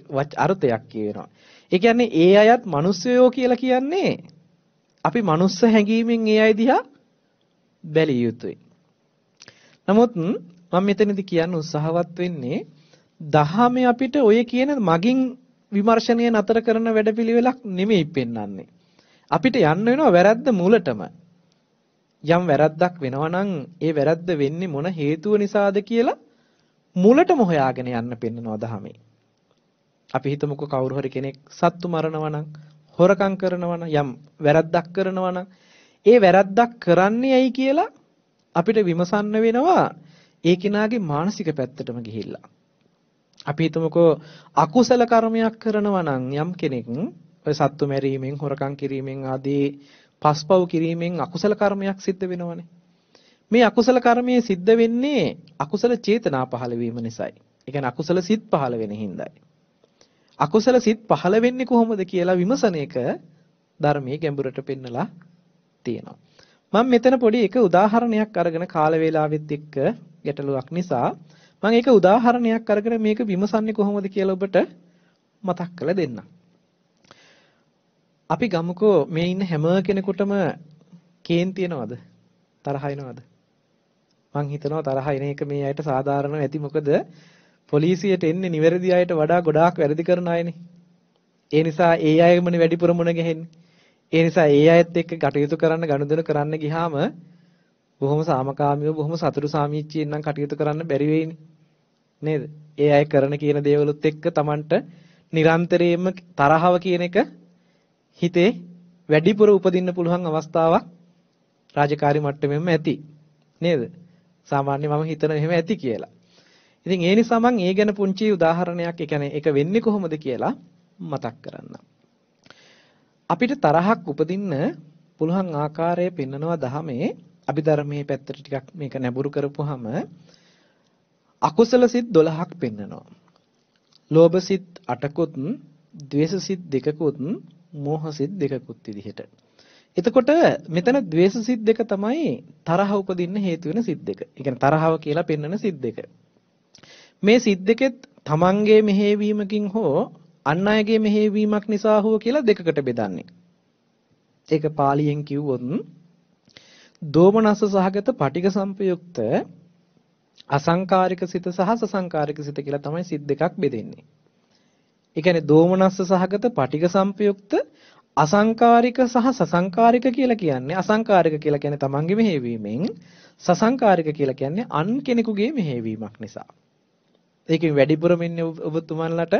Speaker 2: අර්ථයක් කියවෙනවා. ඒ කියන්නේ ඒ අයත් මිනිස්සුයෝ කියලා කියන්නේ අපි මනුස්ස හැඟීමෙන් ඒ අය දිහා බැලිය යුතුයි. නමුත් මම මෙතනදී කියන්න උත්සාහවත් වෙන්නේ දහමේ අපිට ඔය කියන මගින් විමර්ශනය නතර කරන වැඩපිළිවෙලක් නෙමෙයි පෙන්වන්නේ. අපිට යන්න වෙනවා වැරද්ද මූලටම. යම් වැරද්දක් වෙනවා ඒ වැරද්ද වෙන්නේ මොන හේතුව නිසාද කියලා මුලටම හොයාගෙන යන්න පෙන්නනවා දහමේ. අපි හිතමුකෝ කවුරු හරි කෙනෙක් සත්තු මරනවා නම්, හොරකම් කරනවා නම්, යම් වැරද්දක් කරනවා නම්, ඒ වැරද්දක් කරන්නේ ඇයි කියලා අපිට විමසන්න වෙනවා ඒ කෙනාගේ මානසික පැත්තටම ගිහිල්ලා. අපි හිතමුකෝ අකුසල කර්මයක් කරනවා නම් යම් කෙනෙක් ඔය සත්තු මැරීමෙන් හොරකම් කිරීමෙන් ආදී පස්පව් කිරීමෙන් අකුසල කර්මයක් සිද්ධ වෙනවනේ. මේ අකුසල කර්මයේ සිද්ධ වෙන්නේ අකුසල චේතනා පහළ වීම නිසායි. ඒ කියන්නේ අකුසල සිත් පහළ වෙන හින්දායි. අකුසල සිත් පහළ වෙන්නේ කොහොමද කියලා විමසන එක ධර්මයේ ගැඹුරට පෙන්නලා තියෙනවා. මම මෙතන පොඩි එක උදාහරණයක් අරගෙන කාල වේලාවෙත් එක්ක ගැටලුවක් නිසා මම ඒක උදාහරණයක් අරගෙන මේක විමසන්නේ කොහොමද කියලා ඔබට මතක් කරලා දෙන්නම්. අපි ගමුකෝ මේ ඉන්න හැම කෙනෙකුටම කේන් තියනවද? තරහ එනවද? මං හිතනවා තරහ එන එක මේ අයට සාධාරණව ඇති මොකද පොලිසියට එන්නේ නිවැරදි අයට වඩා ගොඩාක් වැරදි කරන අයනේ. ඒ නිසා ඒ අයමනේ වැඩිපුර මුණ ගැහෙන්නේ. ඒ නිසා ඒ අයත් එක්ක කටයුතු කරන්න ගනුදෙනු කරන්න ගියාම බොහොම සාමකාමීව බොහොම සතුරු සාමීච්චියෙන් නම් කටයුතු කරන්න බැරි වෙයිනේ. නේද? ඒ අය කරන කියන දේවලුත් එක්ක Tamanට නිරන්තරයෙන්ම තරහව කියන එක හිතේ වැඩිපුර උපදින්න පුළුවන් අවස්ථාවක් රාජකාරී මට්ටමෙම ඇති. නේද? සාමාන්‍ය මම හිතන එහෙම ඇති කියලා. ඉතින් ඒ නිසා මම ඒ ගැන පුංචි උදාහරණයක්, ඒ කියන්නේ ඒක වෙන්නේ කොහොමද කියලා මතක් කරන්නම්. අපිට තරහක් උපදින්න පුළුවන් ආකාරය පෙන්නනවා දහමේ අභිධර්මයේ පැත්තට ටිකක් මේක නැඹුරු කරපුවාම අකුසල සිත් 12ක් පෙන්නනවා. ලෝභ සිත් 8කුත්, ද්වේෂ සිත් 2කුත්, මෝහ සිත් 2කුත් විදිහට. එතකොට මෙතන ද්වේෂ සිත් දෙක තමයි තරහ උපදින්න හේතු වෙන සිත් දෙක. ඒ කියන්නේ තරහව කියලා පෙන්වන සිත් දෙක. මේ සිත් දෙකෙත් තමන්ගේ මෙහෙවීමකින් හෝ අන් අයගේ මෙහෙවීමක් නිසා හෝ කියලා දෙකකට බෙදන්නේ. ඒක පාලියෙන් කිව්වොත් දෝමනස්ස සහගත පටික සම්පයුක්ත අසංකාරික සිත සහ සසංකාරික සිත කියලා තමයි සිත් දෙකක් බෙදෙන්නේ. ඒ කියන්නේ දෝමනස්ස සහගත පටික සම්පයුක්ත අසංකාරික සහ සසංකාරික කියලා කියන්නේ අසංකාරික කියලා කියන්නේ තමන්ගේ මෙහෙවීමෙන් සසංකාරික කියලා කියන්නේ අන් කෙනෙකුගේ මෙහෙවීමක් නිසා. ඒකෙන් වැඩිපුරම ඉන්නේ ඔබතුමන්ලට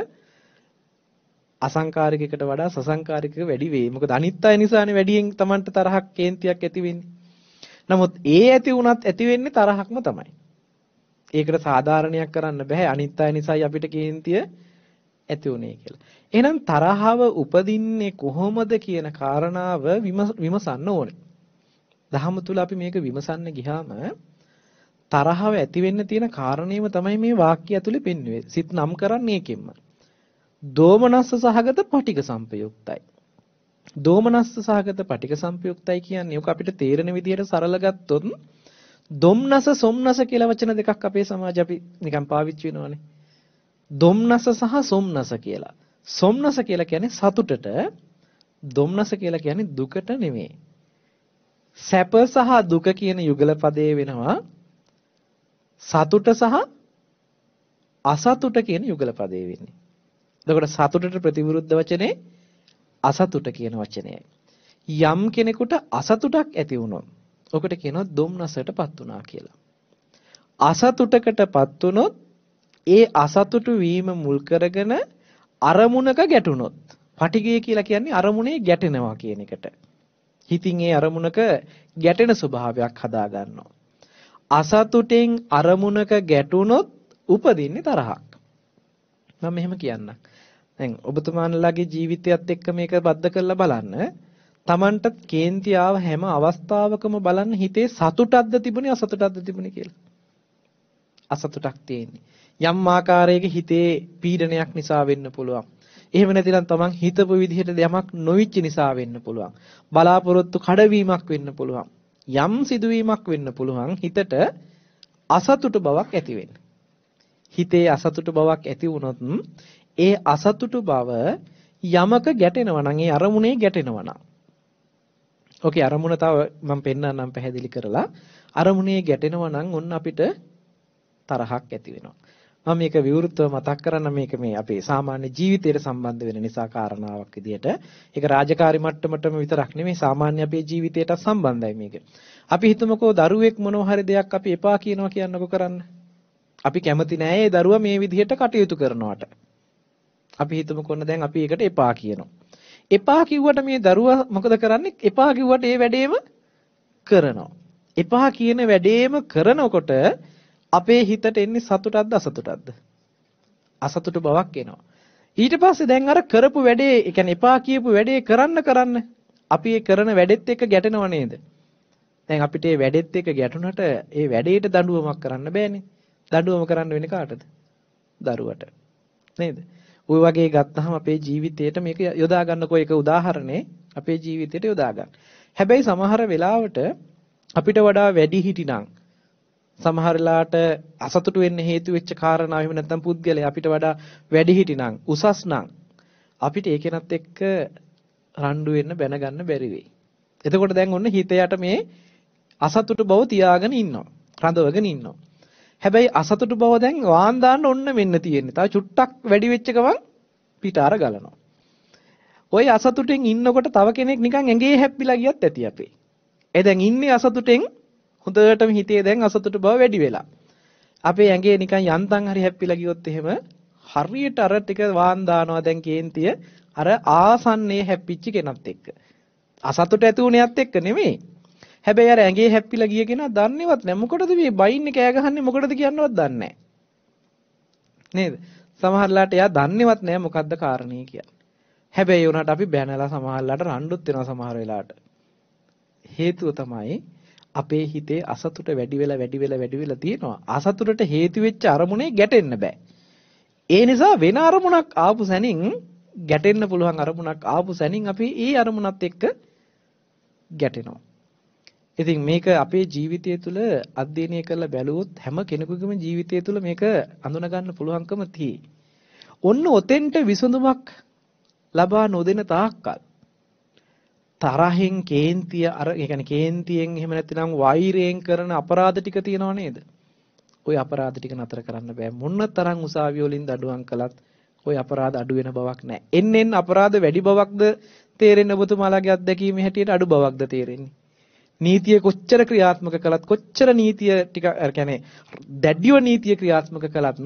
Speaker 2: අසංකාරිකයකට වඩා සසංකාරිකක වැඩි වෙයි. මොකද අනිත් අය නිසානේ වැඩියෙන් Tamanට තරහක් කේන්තියක් ඇති වෙන්නේ. නමුත් ඒ ඇති වුණත් ඇති වෙන්නේ තරහක්ම තමයි. ඒකට සාධාරණයක් කරන්න බෑ අනිත් අය නිසායි අපිට කේන්තිය ඇති උනේ කියලා. එහෙනම් තරහව උපදින්නේ කොහොමද කියන කාරණාව විමසන්න ඕනේ. දහම තුල අපි මේක විමසන්න ගියාම තරහව ඇති වෙන්න තියෙන කාරණේම තමයි මේ වාක්‍ය ඇතුලේ පෙන්වුවේ. සිත් නම් කරන්නේ ඒකෙන්ම. දෝමනස්ස සහගත පටික සම්පයුක්තයි. දෝමනස්ස සහගත පටික සම්පයුක්තයි කියන්නේ ඔක අපිට තේරෙන විදිහට සරල ගත්තොත් දොම්නස සොම්නස කියලා වචන දෙකක් අපේ සමාජ අපි නිකන් පාවිච්චි වෙනවානේ. දොම්නස සහ සොම්නස කියලා. සොම්නස කියලා කියන්නේ සතුටට දොම්නස කියලා කියන්නේ දුකට නෙමෙයි. සැප සහ දුක කියන යුගල පදයේ වෙනවා සතුට සහ අසතුට කියන යුගල පදේ වෙන්නේ. එතකොට සතුටට ප්‍රතිවිරුද්ධ වචනේ අසතුට කියන වචනයයි. යම් කෙනෙකුට අසතුටක් ඇති වුණොත් ඔකට කියනවා දුම්නසටපත් වුණා කියලා. අසතුටකටපත් වුනොත් ඒ අසතුට වීම මුල් කරගෙන අරමුණක ගැටුනොත් පටිගය කියලා කියන්නේ අරමුණේ ගැටෙනවා කියන එකට. හිතින් ඒ අරමුණක ගැටෙන ස්වභාවයක් හදා ගන්නවා. අසතුටෙන් අරමුණක ගැටුනොත් උපදින්නේ තරහක්. මම මෙහෙම කියන්නම්. දැන් ඔබතුමාණලාගේ ජීවිතයත් එක්ක මේක බද්ධ කරලා බලන්න. Tamanට කේන්ති ආව හැම අවස්ථාවකම බලන්න හිතේ සතුටක්ද තිබුණේ අසතුටක්ද තිබුණේ කියලා. අසතුටක් තියෙන්නේ. යම් ආකාරයක හිතේ පීඩනයක් නිසා වෙන්න පුළුවන්. එහෙම නැතිනම් තමන් හිතපු විදිහට යමක් නොවිච්ච නිසා වෙන්න පුළුවන්. බලාපොරොත්තු කඩවීමක් වෙන්න පුළුවන්. යම් සිදුවීමක් වෙන්න පුළුවන් හිතට අසතුට බවක් ඇති හිතේ අසතුට බවක් ඇති වුණොත් ඒ අසතුට බව යමක ගැටෙනවා නම් ඒ අරමුණේ ගැටෙනවා නම් ඕකේ අරමුණ තව මම පෙන්නන්නම් පැහැදිලි කරලා අරමුණේ ගැටෙනවා නම් ඔන්න අපිට තරහක් ඇති වෙනවා. මම මේක විවෘතව මතක් කරන්න මේක මේ අපේ සාමාන්‍ය ජීවිතයට සම්බන්ධ වෙන නිසා කාරණාවක් විදියට ඒක රාජකාරි මට්ටමටම විතරක් නෙමෙයි සාමාන්‍ය අපේ ජීවිතයට සම්බන්ධයි මේක. අපි හිතමුකෝ දරුවෙක් මොනවා හරි දෙයක් අපි එපා කියනවා කියන්නකො කරන්න. අපි කැමති නෑ ඒ දරුවා මේ විදිහට කටයුතු කරනවට. අපි හිතමුකෝ දැන් අපි ඒකට එපා කියනවා. එපා කිව්වට මේ දරුවා මොකද කරන්නේ? එපා කිව්වට ඒ වැඩේම කරනවා. එපා කියන වැඩේම කරනකොට අපේ හිතට එන්නේ සතුටක්ද අසතුටක්ද? අසතුට බවක් එනවා. ඊට පස්සේ දැන් අර කරපු වැඩේ, ඒ කියන්නේ එපා කියපු වැඩේ කරන්න කරන්න අපි ඒ කරන වැඩෙත් එක්ක ගැටෙනව නේද? දැන් අපිට ඒ වැඩෙත් එක්ක ගැටුණට ඒ වැඩේට දඬුවමක් කරන්න බෑනේ. දඬුවම කරන්න වෙන්නේ කාටද? දරුවට. නේද? ওই වගේ ගත්තාම අපේ ජීවිතේට මේක යොදා ගන්නකෝ ඒක උදාහරණේ අපේ ජීවිතයට යොදා ගන්න. හැබැයි සමහර වෙලාවට අපිට වඩා වැඩි හිටිනම් සමහර වෙලාවට අසතුට වෙන්න හේතු වෙච්ච කාරණා එහෙම නැත්නම් පුද්ගලයා අපිට වඩා වැඩි හිටිනම් උසස් නම් අපිට ඒකෙනත් එක්ක රණ්ඩු වෙන්න බැන ගන්න බැරි වෙයි. එතකොට දැන් ඔන්න හිතයට මේ අසතුට බව තියාගෙන ඉන්නවා. රඳවගෙන ඉන්නවා. හැබැයි අසතුටු බව දැන් වාන් දාන්න ඔන්න මෙන්න තියෙන්නේ. තව චුට්ටක් වැඩි වෙච්ච ගමන් පිටාර ගලනවා. ওই අසතුටෙන් ඉන්නකොට තව කෙනෙක් නිකන් ඇඟේ හැප්පිලා ගියත් ඇති අපේ. ඒ දැන් ඉන්නේ අසතුටෙන් හොඳටම හිතේ දැන් අසතුට බව වැඩි වෙලා. අපේ ඇඟේ නිකන් යන්තම් හරි හැප්පිලා ගියොත් එහෙම හරියට අර ටික වාන් දානවා දැන් කේන්තිය අර ආසන්නයේ හැප්පිච්ච කෙනත් එක්ක. අසතුට ඇති උනේත් එක්ක නෙමෙයි. හැබැයි අර ඇඟේ හැප්පිලා ගිය කෙනා දන්නේවත් නැහැ. මොකටද මේ බයින් එක ඈ ගහන්නේ මොකටද කියන්නවත් දන්නේ නේද? සමහරලාට එයා දන්නේවත් නැහැ මොකද්ද කාරණේ කියලා. හැබැයි උනාට අපි බැනලා සමහරලාට රණ්ඩුත් වෙනවා සමහර වෙලාවට. හේතුව තමයි අපේ හිතේ අසතුට වැඩි වෙලා වැඩි වෙලා වැඩි වෙලා තියෙනවා. අසතුටට හේතු වෙච්ච අරමුණේ ගැටෙන්න බෑ. ඒ නිසා වෙන අරමුණක් ආපු සැනින් ගැටෙන්න පුළුවන් අරමුණක් ආපු සැනින් අපි ඒ අරමුණත් එක්ක ගැටෙනවා. ඉතින් මේක අපේ ජීවිතය තුළ අධ්‍යයනය කරලා බැලුවොත් හැම කෙනෙකුගේම ජීවිතය තුළ මේක අඳුන ගන්න පුළුවන්කම තියෙයි. ඔන්න ඔතෙන්ට විසඳුමක් ලබා නොදෙන තාක්කල් තරහෙන් කේන්තිය අර ඒ කියන්නේ කේන්තියෙන් එහෙම නැත්නම් වෛරයෙන් කරන අපරාධ ටික තියෙනව නේද? ওই අපරාධ ටික නතර කරන්න බෑ. මොන තරම් උසාවිය වලින් දඩුවම් කළත් ওই අපරාධ අඩු වෙන බවක් නැහැ. එන්නෙන් අපරාධ වැඩි බවක්ද තේරෙන ඔබතුමාලාගේ අත්දැකීමේ හැටියට අඩු බවක්ද තේරෙන්නේ? නීතිය කොච්චර ක්‍රියාත්මක කළත් කොච්චර නීතිය ටික يعني දැඩිව නීතිය ක්‍රියාත්මක කළත්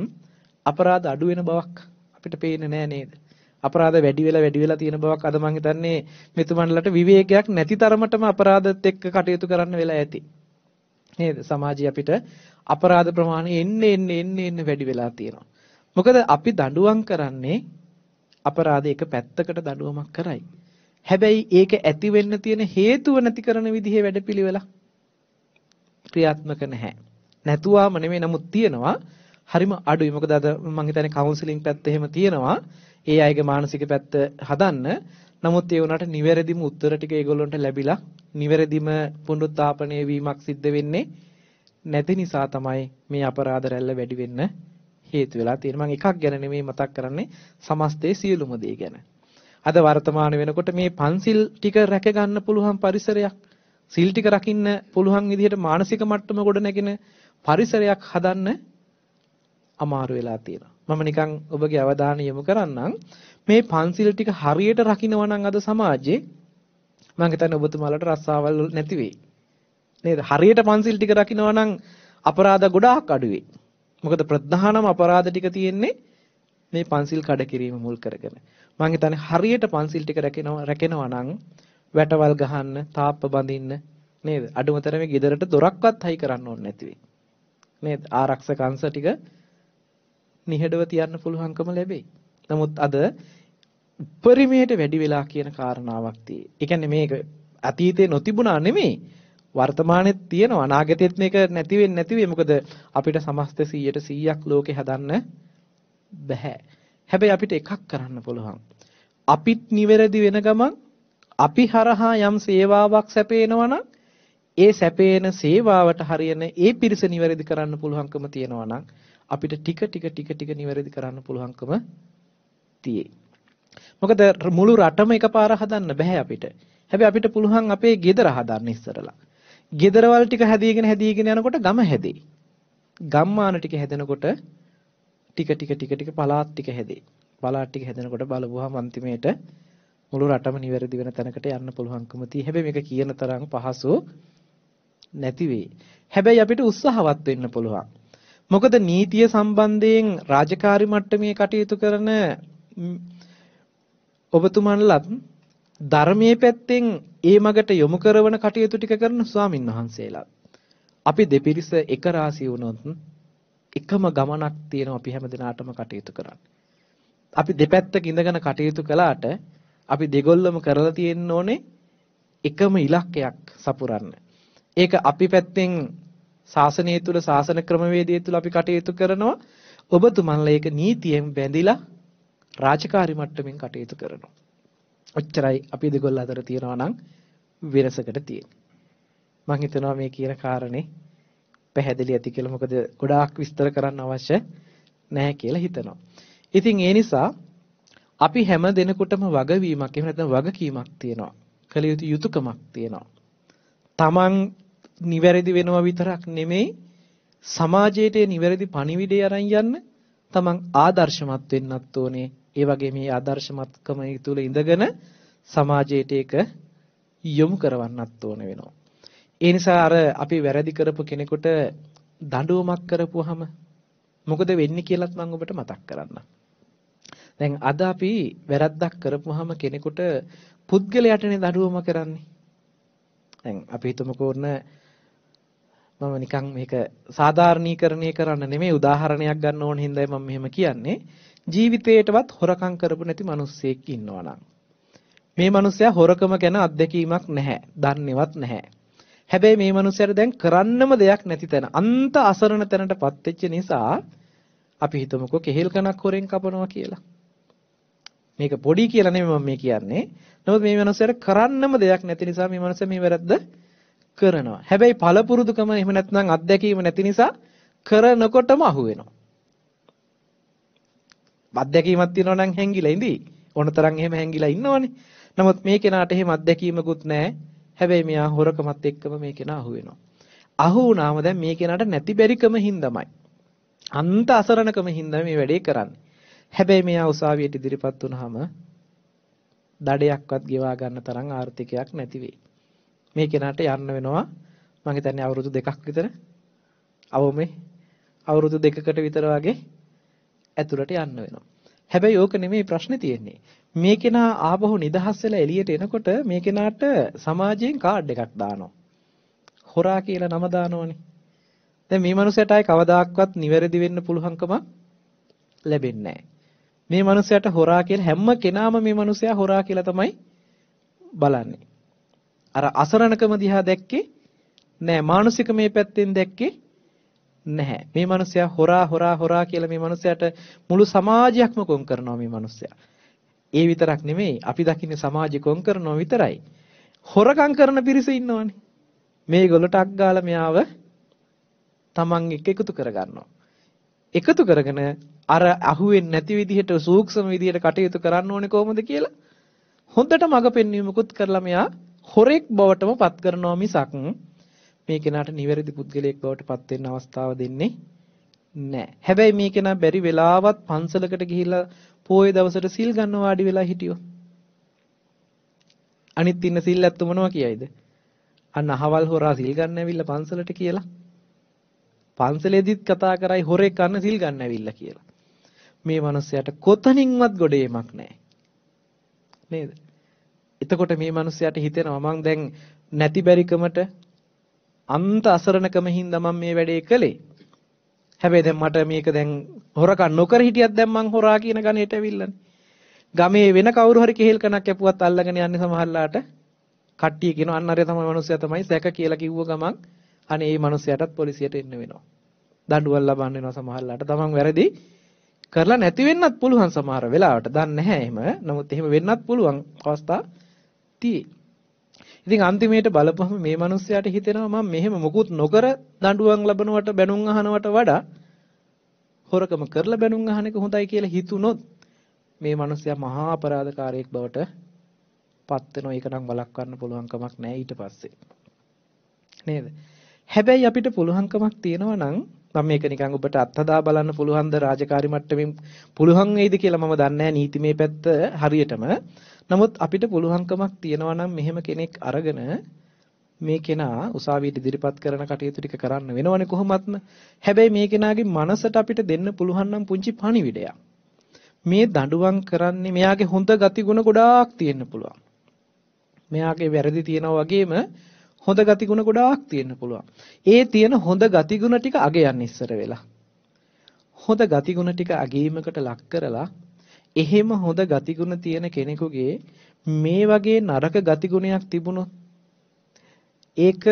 Speaker 2: අපරාධ අඩු වෙන බවක් අපිට පේන්නේ නෑ නේද? අපරාධ වැඩි වෙලා වැඩි වෙලා තියෙන බවක් අද මම හිතන්නේ මෙතුමන්ලට විවේකයක් නැති තරමටම අපරාධත් එක්ක කටයුතු කරන්න වෙලා ඇති. නේද? සමාජයේ අපිට අපරාධ ප්‍රමාණය එන්නේ එන්නේ එන්නේ එන්නේ වැඩි වෙලා තියෙනවා. මොකද අපි දඬුවම් කරන්නේ අපරාධයක පැත්තකට දඬුවමක් කරයි. හැබැයි ඒක ඇති වෙන්න තියෙන හේතුව නැති කරන විදිහේ වැඩපිළිවෙලක් ක්‍රියාත්මක නැහැ. නැතුවාම නෙමෙයි නමුත් තියෙනවා. හරිම අඩුයි. මොකද අද මම හිතන්නේ කවුන්සලින් පැත්ත එහෙම තියෙනවා. ඒ අයගේ මානසික පැත්ත හදන්න. නමුත් ඒ වුණාට නිවැරදිම උත්තර ටික ඒගොල්ලන්ට ලැබිලා නිවැරදිම පුනරුත්ථාපනය වීමක් සිද්ධ වෙන්නේ නැති නිසා තමයි මේ අපරාධ රැල්ල වැඩි වෙන්න හේතු වෙලා තියෙන්නේ. මම එකක් ගැන නෙමෙයි මතක් කරන්නේ සමස්තයේ සියලුම දේ ගැන. අද වර්තමාන වෙනකොට මේ පන්සිල් ටික රැක ගන්න පුළුවන් පරිසරයක් සිල් ටික රකින්න පුළුවන් විදිහට මානසික මට්ටම ගොඩ නැගෙන පරිසරයක් හදන්න අමාරු වෙලා තියෙනවා. මම නිකන් ඔබගේ අවධානය යොමු කරන්නම් මේ පන්සිල් ටික හරියට රකින්නවා නම් අද සමාජයේ මම හිතන්නේ ඔබතුමාලට රස්සාවල් නැති වෙයි. නේද? හරියට පන්සිල් ටික රකින්නවා නම් අපරාධ ගොඩාක් අඩුවේ. මොකද ප්‍රධානම අපරාධ ටික තියෙන්නේ මේ පන්සිල් කඩ කිරීම මුල් කරගෙන. මම හිතන්නේ හරියට පන්සිල් ටික රැකෙනවා රැකෙනවා නම් වැටවල් ගහන්න, තාප්ප බඳින්න නේද? අඩුම තරමේ ගෙදරට දොරක්වත් හයි කරන්න ඕනේ නැති වෙයි. නේද? ආරක්ෂක අංශ ටික නිහඬව තියන්න පුළුවන්කම ලැබෙයි. නමුත් අද උපරිමයට වැඩි වෙලා කියන කාරණාවක් තියෙයි. ඒ කියන්නේ මේක අතීතේ නොතිබුණා නෙමෙයි. වර්තමානයේ තියෙනවා. අනාගතයේත් මේක නැති වෙන්නේ නැති වෙයි. මොකද අපිට සමස්ත 100ට 100ක් ලෝකේ හදන්න බෑ. හැබැයි අපිට එකක් කරන්න පුළුවන්. අපිත් නිවැරදි වෙන ගමන් අපි හරහා යම් සේවාවක් සැපේනවා නම් ඒ සැපේන සේවාවට හරියන ඒ පිරිස නිවැරදි කරන්න පුළුවන්කම තියෙනවා නම් අපිට ටික ටික ටික ටික නිවැරදි කරන්න පුළුවන්කම තියෙයි. මොකද මුළු රටම එකපාර හදන්න බෑ අපිට. හැබැයි අපිට පුළුවන් අපේ ගෙදර හදන්න ඉස්සරලා. ගෙදරවල් ටික හැදීගෙන හැදීගෙන යනකොට ගම හැදෙයි. ගම්මාන ටික හැදෙනකොට ටික ටික ටික ටික පළාත් ටික හැදේ. පළාත් ටික හැදෙනකොට බලපුවාම අන්තිමේට මුළු රටම නිවැරදි වෙන තැනකට යන්න පුළුවන්කම තියෙයි. හැබැයි මේක කියන තරම් පහසු නැති වෙයි. හැබැයි අපිට උත්සාහවත් වෙන්න පුළුවන්. මොකද නීතිය සම්බන්ධයෙන් රාජකාරි මට්ටමේ කටයුතු කරන ඔබතුමන්ලත් ධර්මයේ පැත්තෙන් ඒ මගට යොමු කරවන කටයුතු ටික කරන ස්වාමින්වහන්සේලා. අපි දෙපිරිස එක රාසී වුණොත් එකම ගමනක් තියෙනවා අපි හැමදෙනාටම කටයුතු කරන්න. අපි දෙපැත්තක ඉඳගෙන කටයුතු කළාට අපි දෙගොල්ලම කරලා තියෙන්න ඕනේ එකම ඉලක්කයක් සපුරන්න. ඒක අපි පැත්තෙන් ශාසනය තුල ශාසන ක්‍රමවේදය තුල අපි කටයුතු කරනවා. ඔබතුමන්ලා ඒක නීතියෙන් බැඳිලා රාජකාරි මට්ටමින් කටයුතු කරනවා. ඔච්චරයි අපි දෙගොල්ල අතර තියනවා නම් වෙනසකට තියෙන්නේ. මම හිතනවා මේ කියන කාරණේ පැහැදිලි ඇති කියලා මොකද ගොඩාක් විස්තර කරන්න අවශ්‍ය නැහැ කියලා හිතනවා. ඉතින් ඒ නිසා අපි හැම දිනකොටම වගවීමක් එහෙම නැත්නම් වගකීමක් තියෙනවා. කළ යුතු යුතුයකමක් තියෙනවා. Taman නිවැරදි වෙනවා විතරක් නෙමෙයි සමාජයට නිවැරදි පණිවිඩය අරන් යන්න තමන් ආදර්ශමත් වෙන්නත් ඕනේ. ඒ වගේ මේ ආදර්ශමත්කම තුළ ඉඳගෙන සමාජයට ඒක යොමු කරවන්නත් ඕන වෙනවා. ඒ නිසා අර අපි වැරදි කරපු කෙනෙකුට දඬුවමක් කරපුවාම මොකද වෙන්නේ කියලත් මම ඔබට මතක් කරන්නම්. දැන් අද අපි වැරද්දක් කරපුවාම කෙනෙකුට පුද්ගලයාටනේ දඬුවම කරන්නේ. දැන් අපි හිතමුකෝ
Speaker 3: මම
Speaker 2: නිකන් මේක සාධාරණීකරණය කරන්න නෙමෙයි උදාහරණයක් ගන්න ඕන හින්දායි මම මෙහෙම කියන්නේ. ජීවිතේටවත් හොරකම් කරපු නැති මිනිස්සෙක් ඉන්නවා නම් මේ මිනිස්සයා හොරකම ගැන අත්දැකීමක් නැහැ, දන්නේවත් නැහැ. හැබැයි මේ මනුස්සයාට දැන් කරන්නම දෙයක් නැති තැන අන්ත අසරණ තැනටපත් වෙච්ච නිසා අපි හිතමුකෝ කෙහෙල් කනක් හොරෙන් කපනවා කියලා. මේක පොඩි කියලා නෙමෙයි මම මේ කියන්නේ. නමුත් මේ මනුස්සයාට කරන්නම දෙයක් නැති නිසා මේ මනුස්සයා මේ වැරද්ද කරනවා. හැබැයි පළපුරුදුකම එහෙම නැත්නම් අත්දැකීම නැති නිසා කරනකොටම අහුවෙනවා. අත්දැකීමක් තියෙනවා නම් හැංගිලා ඉඳී. ඕනතරම් එහෙම හැංගිලා ඉන්නවනේ. නමුත් මේ කෙනාට එහෙම අත්දැකීමකුත් නැහැ. හැබැයි මෙයා හොරකමත් එක්කම මේ කෙනා අහු වෙනවා. අහු වුණාම දැන් මේ කෙනාට නැති බැරිකම හින්දාමයි. අන්ත අසරණකම හින්දා මේ වැඩේ කරන්නේ. හැබැයි මෙයා උසාවියට ඉදිරිපත් වුනහම දඩයක්වත් ගෙවා ගන්න තරම් ආර්ථිකයක් නැති වෙයි. මේ කෙනාට යන්න වෙනවා මම හිතන්නේ අවුරුදු දෙකක් විතර අවමේ අවුරුදු දෙකකට විතර වගේ ඇතුළට යන්න වෙනවා. හැබැයි ඕක නෙමෙයි ප්‍රශ්නේ තියෙන්නේ. මේ කෙනා ආපහු නිදහස් වෙලා එළියට එනකොට මේ කෙනාට සමාජයෙන් කාඩ් එකක් දානවා. හොරා කියලා නම දානවනේ. දැන් මේ මනුස්සයාට ආයි කවදාක්වත් නිවැරදි වෙන්න පුළුවන්කම ලැබෙන්නේ මේ මනුස්සයාට හොරා කියලා හැම කෙනාම මේ මනුස්සයා හොරා කියලා තමයි බලන්නේ. අර අසරණකම දිහා දැක්කේ නෑ. මානසික මේ පැත්තෙන් දැක්කේ නැහැ. මේ මනුස්සයා හොරා හොරා හොරා කියලා මේ මනුස්සයාට මුළු සමාජයක්ම කොන් කරනවා මේ මනුස්සයා. ඒ විතරක් නෙමෙයි අපි දකින්නේ සමාජෙ කොන් කරනෝ විතරයි. හොරකම් කරන පිරිස ඉන්නවනේ. මේගොල්ලෝට අක් ගාලා මෙයාව තමන් එක්ක එකතු කරගන්නවා. එකතු කරගෙන අර අහුවෙන්නේ නැති විදිහට සූක්ෂම විදිහට කටයුතු කරන්න ඕනේ කොහොමද කියලා හොඳට මඟ පෙන්වීමකුත් කරලා මෙයා හොරෙක් බවටම පත් කරනවා මිසක් මේ කෙනාට නිවැරදි පුද්ගලයෙක් බවට පත් වෙන්න අවස්ථාව දෙන්නේ නැහැ. හැබැයි මේ කෙනා බැරි වෙලාවත් පන්සලකට ගිහිලා පොයේ දවසට සිල් ගන්න වාඩි වෙලා හිටියෝ. අනිත් ඉන්න සිල් ඇත්ත මොනවා කියයිද? අන්න අහවල් හොරා සිල් ගන්න ඇවිල්ලා පන්සලට කියලා. පන්සලේදීත් කතා කරයි හොරෙක් අන්න සිල් ගන්න ඇවිල්ලා කියලා. මේ මිනිස්යාට කොතනින්වත් ගොඩේමක් නැහැ. නේද? එතකොට මේ මිනිස්යාට හිතෙනවා මං දැන් නැති බැරිකමට අන්ත අසරණකම හින්දා මම මේ වැඩේ කළේ. හැබැයි දැන් මට මේක දැන් හොරකම් නොකර හිටියත් දැන් මං හොරා කියන ගණේට ඇවිල්ලානේ. ගමේ වෙන කවුරු හරි කෙහෙල් කණක් ඇපුවත් අල්ලගෙන යන්නේ සමහරලාට කට්ටිය කියන අන්න අරය තමයි මිනිස්සයා තමයි සැක කියලා කිව්ව ගමන් අනේ මේ මිනිස්සයාටත් පොලිසියට එන්න වෙනවා. දඬුවම් ලබන්න වෙනවා සමහරලාට. තමන් වැරදි කරලා නැති වෙන්නත් පුළුවන් සමහර වෙලාවට. දන්නේ නැහැ එහෙම. නමුත් එහෙම වෙන්නත් පුළුවන් අවස්ථා තියෙයි. ඉතින් අන්තිමේට බලපුවම මේ මිනිස්සයාට හිතෙනවා මම මෙහෙම මොකුත් නොකර දඬුවම් ලබනවට බැනුම් අහනවට වඩා හොරකම කරලා බැනුම් අහන එක හොඳයි කියලා හිතුනොත් මේ මිනිස්සයා මහා අපරාධකාරයෙක් බවට පත් වෙනවා. ඒක නම් වළක්වන්න පුළුවන් කමක් නැහැ ඊට පස්සේ. නේද? හැබැයි අපිට පුළුවන්කමක් තියෙනවා නම් මම මේක නිකන් ඔබට අත්හදා බලන්න පුළුවන්ද රාජකාරි මට්ටමින් පුළුවන් වෙයිද කියලා මම දන්නේ නැහැ නීතිමය පැත්ත හරියටම. නමුත් අපිට පුළුවන්කමක් තියෙනවා නම් මෙහෙම කෙනෙක් අරගෙන මේ කෙනා උසාවියට ඉදිරිපත් කරන කටයුතු ටික කරන්න වෙනවනේ කොහොමත්ම. හැබැයි මේ කෙනාගේ මනසට අපිට දෙන්න පුළුවන් නම් පුංචි පණිවිඩයක්. මේ දඬුවම් කරන්නේ මෙයාගේ හොඳ ගතිගුණ ගොඩාක් තියෙන්න පුළුවන්. මෙයාගේ වැරදි තියෙනවා වගේම හොඳ ගතිගුණ ගොඩාක් තියෙන්න පුළුවන්. ඒ තියෙන හොඳ ගතිගුණ ටික අගයන් ඉස්සර වෙලා. හොඳ ගතිගුණ ටික අගීමකට ලක් කරලා එහෙම හොඳ ගතිගුණ තියෙන කෙනෙකුගේ මේ වගේ නරක ගතිගුණයක් තිබුණොත් ඒක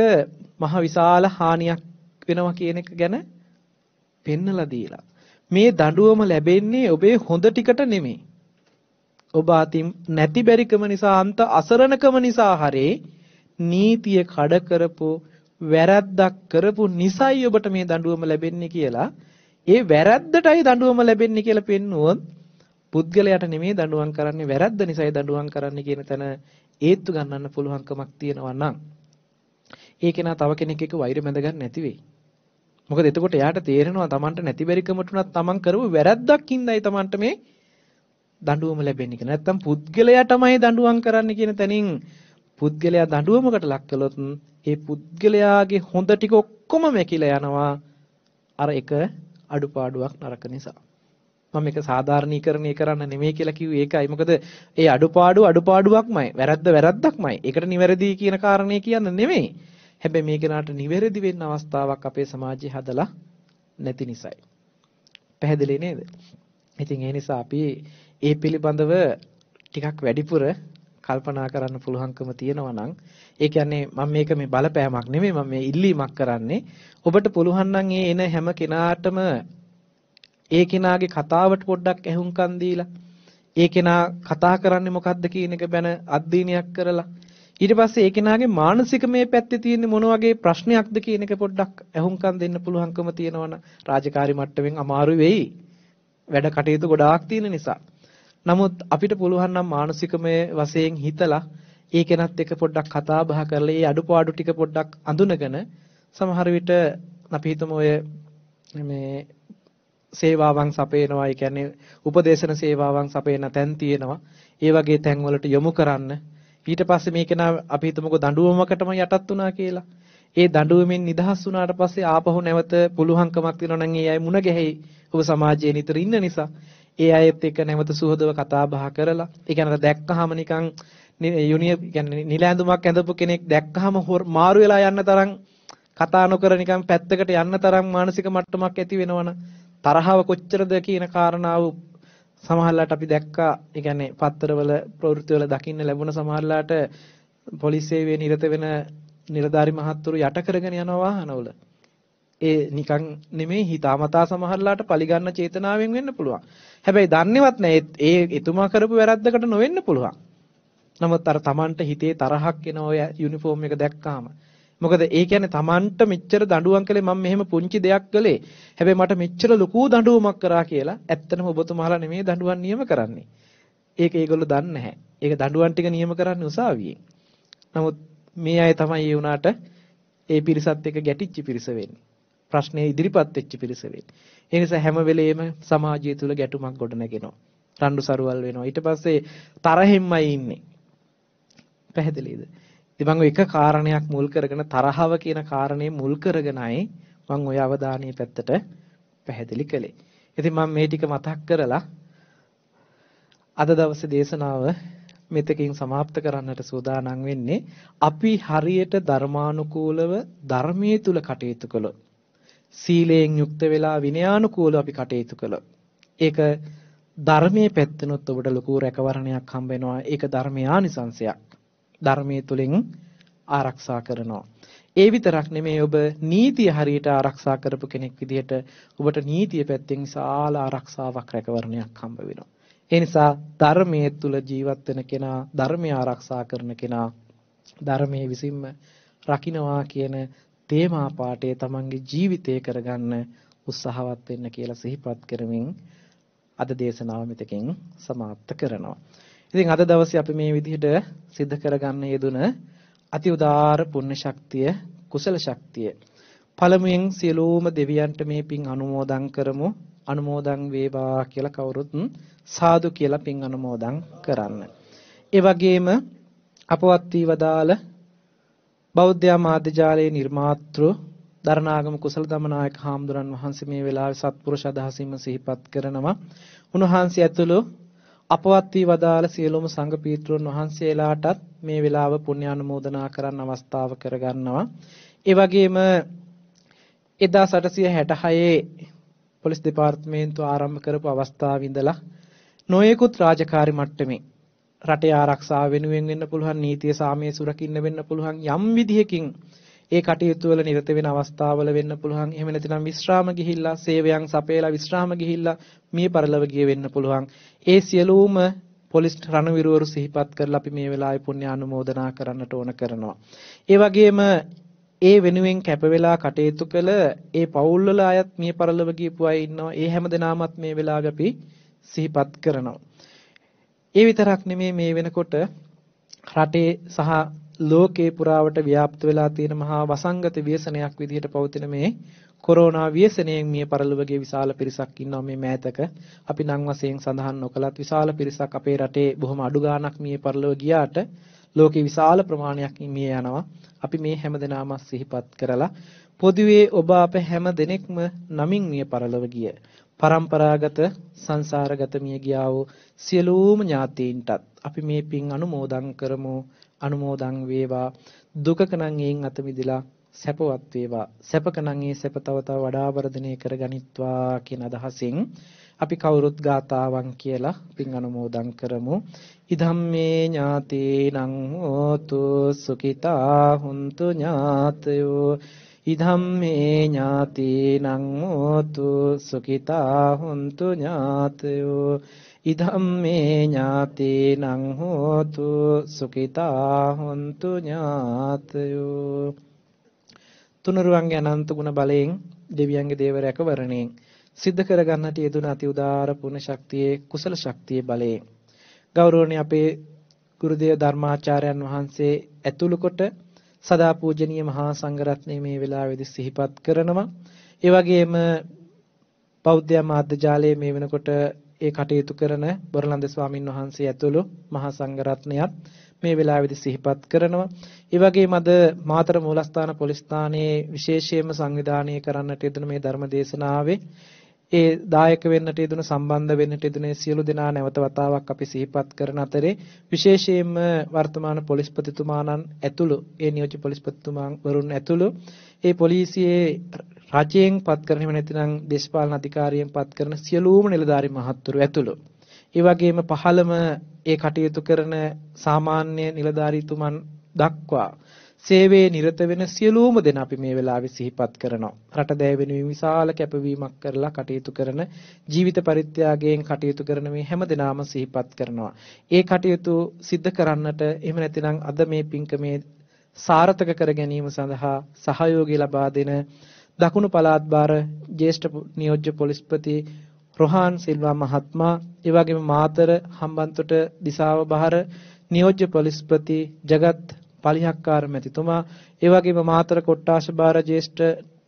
Speaker 2: මහ විශාල හානියක් වෙනවා කියන එක ගැන පෙන්නලා දීලා මේ දඬුවම ලැබෙන්නේ ඔබේ හොඳ ටිකට නෙමෙයි ඔබ අතින් නැති බැරිකම නිසා අන්ත අසරණකම නිසා හරේ නීතිය කඩ කරපු වැරද්දක් කරපු නිසයි ඔබට මේ දඬුවම ලැබෙන්නේ කියලා ඒ වැරද්දටයි දඬුවම ලැබෙන්නේ කියලා පෙන්නුවොත් පුද්ගලයාට නෙමෙයි දඬුවම් කරන්නේ වැරද්ද නිසායි දඬුවම් කරන්නේ කියන තැන ඒත්තු ගන්නන්න පුළුවන්කමක් තියෙනවා නම් ඒ කෙනා තව කෙනෙක් එක්ක වෛර බැඳ ගන්න නැති වෙයි. මොකද එතකොට එයාට තේරෙනවා Tamanට නැති බැරිකමට උනත් Taman කරපු වැරද්දක් ඉඳයි Tamanට මේ දඬුවම ලැබෙන්නේ කියලා. නැත්තම් පුද්ගලයා තමයි දඬුවම් කරන්න කියන තැනින් පුද්ගලයා දඬුවමකට ලක් කළොත් ඒ පුද්ගලයාගේ හොඳ ටික ඔක්කොම මැකිලා යනවා අර එක අඩුපාඩුවක් නරක නිසා. මම මේක සාධාරණීකරණය කරන්න නෙමෙයි කියලා කිව්වේ ඒකයි. මොකද ඒ අඩුපාඩු අඩුපාඩුවක්මයි. වැරද්ද වැරද්දක්මයි. ඒකට නිවැරදි කියන කාරණේ කියන්න නෙමෙයි. හැබැයි මේ කෙනාට නිවැරදි වෙන්න අවස්ථාවක් අපේ සමාජයේ හදලා නැති නිසායි. පැහැදිලි නේද? ඉතින් ඒ නිසා අපි ඒ පිළිබඳව ටිකක් වැඩිපුර කල්පනා කරන්න පුළුවන්කම තියෙනවා නම් ඒ කියන්නේ මම මේක මේ බලපෑමක් නෙමෙයි මම මේ ඉල්ලීමක් කරන්නේ ඔබට පුළුවන් නම් ඒ එන හැම කෙනාටම ඒ කෙනාගේ කතාවට පොඩ්ඩක් ඇහුම්කන් දීලා ඒ කෙනා කතා කරන්නේ මොකද්ද කියන එක බැන අධ්‍යයනයක් කරලා ඊට පස්සේ ඒ කෙනාගේ මානසික මේ පැත්තේ තියෙන මොන වගේ ප්‍රශ්නයක්ද කියන එක පොඩ්ඩක් ඇහුම්කන් දෙන්න පුළුවන්කම තියෙනවනම් රාජකාරි මට්ටමින් අමාරු වෙයි වැඩ කටයුතු ගොඩාක් තියෙන නිසා. නමුත් අපිට පුළුවන් නම් මානසිකමය වශයෙන් හිතලා ඒ කෙනත් එක්ක පොඩ්ඩක් කතා බහ කරලා ඒ අඩුපාඩු ටික පොඩ්ඩක් අඳුනගෙන සමහර විට අපි හිතමු ඔය මේ සේවාවන් සපයනවා. ඒ කියන්නේ උපදේශන සේවාවන් සපයන තැන් තියෙනවා. ඒ වගේ තැන්වලට යොමු කරන්න. ඊට පස්සේ මේක නා අපි හිතමුකෝ දඬුවමකටම යටත් වුණා කියලා. ඒ දඬුවමෙන් නිදහස් වුණාට පස්සේ ආපහු නැවත පුළුහංකමක් තියෙනවා නම් ඒ අය මුණ ගැහෙයි. ඔබ සමාජයේ නිතර ඉන්න නිසා. ඒ අයත් එක්ක නැවත සුහදව කතා බහ කරලා. ඒ කියන්නේ දැක්කහම නිකන් යුනිය කියන්නේ නිලැඳුමක් ඇඳපු කෙනෙක් දැක්කහම මාරු වෙලා යන්න තරම් කතා නොකර නිකන් පැත්තකට යන්න තරම් මානසික මට්ටමක් ඇති වෙනවනේ. තරහව කොච්චරද කියන කාරණාව සමහරලාට අපි දැක්කා ඒ කියන්නේ පත්තරවල ප්‍රවෘත්තිවල දකින්න ලැබුණ සමහරලාට පොලිස් සේවයේ නිරත වෙන නිලධාරි මහත්තුරු යට කරගෙන යන වාහනවල ඒ නිකන් නෙමෙයි හිතාමතා සමහරලාට පරිගන්න චේතනාවෙන් වෙන්න පුළුවන් හැබැයි දන්නේවත් නැහැ ඒ එතුමා කරපු වැරද්දකට නොවෙන්න පුළුවන් නමුත් අර Tamanට හිතේ තරහක් එන ඔය යුනිෆෝම් එක දැක්කාම මොකද ඒ කියන්නේ Tamanට මෙච්චර දඬුවම් කළේ මම මෙහෙම පුංචි දෙයක් කළේ. හැබැයි මට මෙච්චර ලොකු දඬුවමක් කරා කියලා ඇත්තටම ඔබතුමාලා නෙමේ දඬුවම් නියම කරන්නේ. ඒක ඒගොල්ලෝ දන්නේ නැහැ. ඒක දඬුවම් ටික නියම කරන්නේ උසාවියෙන්. නමුත් මේ අය තමයි ඒ වුණාට ඒ පිරිසත් එක්ක ගැටිච්ච පිරිස වෙන්නේ. ප්‍රශ්නේ ඉදිරිපත් වෙච්ච පිරිස වෙන්නේ. ඒ නිසා හැම වෙලේම සමාජය තුල ගැටුමක් ගොඩනගෙනවා. රණ්ඩු සරුවල් වෙනවා. ඊට පස්සේ තරහෙන්මයි ඉන්නේ. පැහැදිලිද? ඉතින් මම එක කාරණයක් මුල් කරගෙන තරහව කියන කාරණේ මුල් කරගෙනයි මම ওই අවධානය පැත්තට පැහැදිලි කළේ. ඉතින් මම මේ ටික මතක් කරලා අද දවසේ දේශනාව මෙතකින් સમાપ્ત කරන්නට සූදානම් වෙන්නේ අපි හරියට ධර්මානුකූලව ධර්මයේ තුල කටයුතු කළොත් සීලයෙන් යුක්ත වෙලා විනයානුකූලව අපි කටයුතු කළොත් ඒක ධර්මයේ පැත්තනොත් ඔබට ලොකු රැකවරණයක් හම්බ වෙනවා ඒක ධර්මයේ ආනිසංශයක් ධර්මයේ තුලින් ආරක්ෂා කරනවා. ඒ විතරක් නෙමෙයි ඔබ නීතිය හරියට ආරක්ෂා කරපු කෙනෙක් විදිහට ඔබට නීතිය පැත්තෙන් විශාල ආරක්ෂාවක් රැකවරණයක් හම්බ වෙනවා. ඒ නිසා ධර්මයේ තුල ජීවත් වෙන කෙනා ධර්මය ආරක්ෂා කරන කෙනා ධර්මයේ විසින්ම රකින්නවා කියන තේමා පාඩේ තමන්ගේ ජීවිතය කරගන්න උත්සාහවත් වෙන්න කියලා සිහිපත් කරමින් අද දේශනාව මෙතකින් සමාප්ත කරනවා. ඉතින් අද දවසේ අපි මේ විදිහට සිද්ධ කරගන්න යෙදුන අති උදාාර පුණ්‍ය ශක්තිය කුසල ශක්තිය පළමුවෙන් සියලුම දෙවියන්ට මේ පින් අනුමෝදන් කරමු අනුමෝදන් වේවා කියලා කවුරුත් සාදු කියලා පින් අනුමෝදන් කරන්න. ඒ වගේම අපවත් වීවදාල බෞද්ධ මාධ්‍යාලයේ නිර්මාතෘ දරණාගම කුසල දමනායක හාමුදුරන් වහන්සේ මේ වෙලාවේ සත්පුරුෂ අදහසින්ම සිහිපත් කරනවා. උන්වහන්සේ ඇතුළු අපවත් වී වදාළ සියලුම සංඝ පීත්‍රයන් වහන්සේලාටත් මේ වෙලාව පුණ්‍යානුමෝදනා කරන්න අවස්ථාව කරගන්නවා. ඒ වගේම 1866 පොලිස් දෙපාර්තමේන්තුව ආරම්භ කරපු අවස්ථාව ඉඳලා නොයෙකුත් රාජකාරි මට්ටමේ රටේ ආරක්ෂාව වෙනුවෙන් වෙන්න පුළුවන් නීතිය සාමයේ සුරකින්න වෙන්න පුළුවන් යම් විදිහකින් ඒ කටයුතු වල නිරත වෙන අවස්ථාවල වෙන්න පුළුවන්. එහෙම නැතිනම් විශ්‍රාම ගිහිල්ලා, සේවයන් සපයලා විශ්‍රාම ගිහිල්ලා මිය පරලව ගිය වෙන්න පුළුවන්. ඒ සියලුම පොලිස් රණවිරුවරු සිහිපත් කරලා අපි මේ වෙලාවේ පුණ්‍ය ආනුමෝදනා කරන්නට ඕන කරනවා. ඒ වගේම ඒ වෙනුවෙන් කැප වෙලා කටයුතු කළ ඒ පවුල් වල අයත් මිය පරලව ගියපු අය ඉන්නවා. ඒ හැමදෙනාමත් මේ වෙලාවේ අපි සිහිපත් කරනවා. ඒ විතරක් නෙමේ මේ වෙනකොට රටේ සහ ලෝකේ පුරාවට ව්‍යාප්ත වෙලා තියෙන මහා වසංගත ව්‍යසනයක් විදිහට පවතින මේ කොරෝනා ව්‍යසනයෙන් මිය පරලොවගේ විශාල පිරිසක් ඉන්නවා මේ මෑතක. අපි නම් වශයෙන් සඳහන් නොකලත් විශාල පිරිසක් අපේ රටේ බොහොම අඩු ගාණක් මිය පරලොව ගියාට ලෝකේ විශාල ප්‍රමාණයක් මිය යනවා. අපි මේ හැමදෙනාම සිහිපත් කරලා පොදුවේ ඔබ අප හැම දෙනෙක්ම නමින් මිය පරලොව ගිය පරම්පරාගත සංසාරගත මිය ගියා වූ සියලුම ඥාතීන්ටත් අපි මේ පින් අනුමෝදන් කරමු. අනුමෝදන් වේවා දුකකනම් එයින් අත මිදලා සැපවත් වේවා සැපකනම් ඒ සැප තව තව වඩා වර්ධනය කරගනිත්වා කියන අදහසින් අපි කවුරුත් ගාතාවන් කියලා පින් අනුමෝදන් කරමු. ඉදම්මේ ඥාතේනං හෝතු සුඛිතා හුන්තු ඥාතයෝ ඉදම්මේ ඥාතේනං හෝතු සුඛිතා හුන්තු ඥාතයෝ ඉදම්මේ ඥාතේනං හෝතු සුඛිතා හොන්තු ඥාතයෝ තුනුරුවන්ගේ අනන්ත ගුණ බලයෙන් දෙවියන්ගේ දේව රැකවරණයෙන් සිද්ධ කරගන්නට යෙදුන අති උදාාර පුණ ශක්තියේ කුසල ශක්තියේ බලයෙන් ගෞරවණීය අපේ ගුරුදේව ධර්මාචාර්යයන් වහන්සේ ඇතුළු කොට සදා පූජනීය මහා සංඝරත්නය මේ වෙලාවේදී සිහිපත් කරනවා ඒ වගේම බෞද්ධ මාධ්‍ය ජාලයේ මේ වෙනකොට ඒ කටයුතු කරන බොරලන්ද ස්වාමින් වහන්සේ ඇතුළු මහා සංඝරත්නයත් මේ වෙලාවේදී සිහිපත් කරනවා. ඒ වගේම අද මාතර මූලස්ථාන පොලිස් ස්ථානයේ විශේෂයෙන්ම සංවිධානය කරන්නට යෙදුණු මේ ධර්ම දේශනාවේ ඒ දායක වෙන්නට යෙදුන සම්බන්ධ වෙන්නට යෙදුන සියලු දෙනා නැවත වතාවක් අපි සිහිපත් කරන අතරේ විශේෂයෙන්ම වර්තමාන පොලිස්පතිතුමාණන් ඇතුළු ඒ නියෝජ්‍ය පොලිස්පතිතුමාන් වරුන් ඇතුළු ඒ පොලිසියේ රජයෙන් පත් කරන එහෙම නැතිනම් දේශපාලන අධිකාරියෙන් පත් කරන සියලුම නිලධාරි මහත්තුරු ඇතුළු ඒ වගේම පහළම ඒ කටයුතු කරන සාමාන්‍ය නිලධාරීතුමන් දක්වා සේවයේ නිරත වෙන සියලුම දෙනා අපි මේ වෙලාවේ සිහිපත් කරනවා. රට දැය වෙනුවෙන් විශාල කැපවීමක් කරලා කටයුතු කරන ජීවිත පරිත්‍යාගයෙන් කටයුතු කරන මේ හැම දෙනාම සිහිපත් කරනවා. ඒ කටයුතු සිද්ධ කරන්නට එහෙම නැතිනම් අද මේ පින්කමේ සාර්ථක කර ගැනීම සඳහා සහයෝගය ලබා දෙන දකුණු පළාත් භාර ජ්‍යෙෂ්ඨ නියෝජ්‍ය පොලිස්පති රොහාන් සිල්වා මහත්මයා එවැගේම මාතර හම්බන්තොට දිසාව භාර නියෝජ්‍ය පොලිස්පති ජගත් පලිහක්කාර මැතිතුමා, ඒ වගේම මාතර කොට්ටාශ බාර ජ්‍යෙෂ්ඨ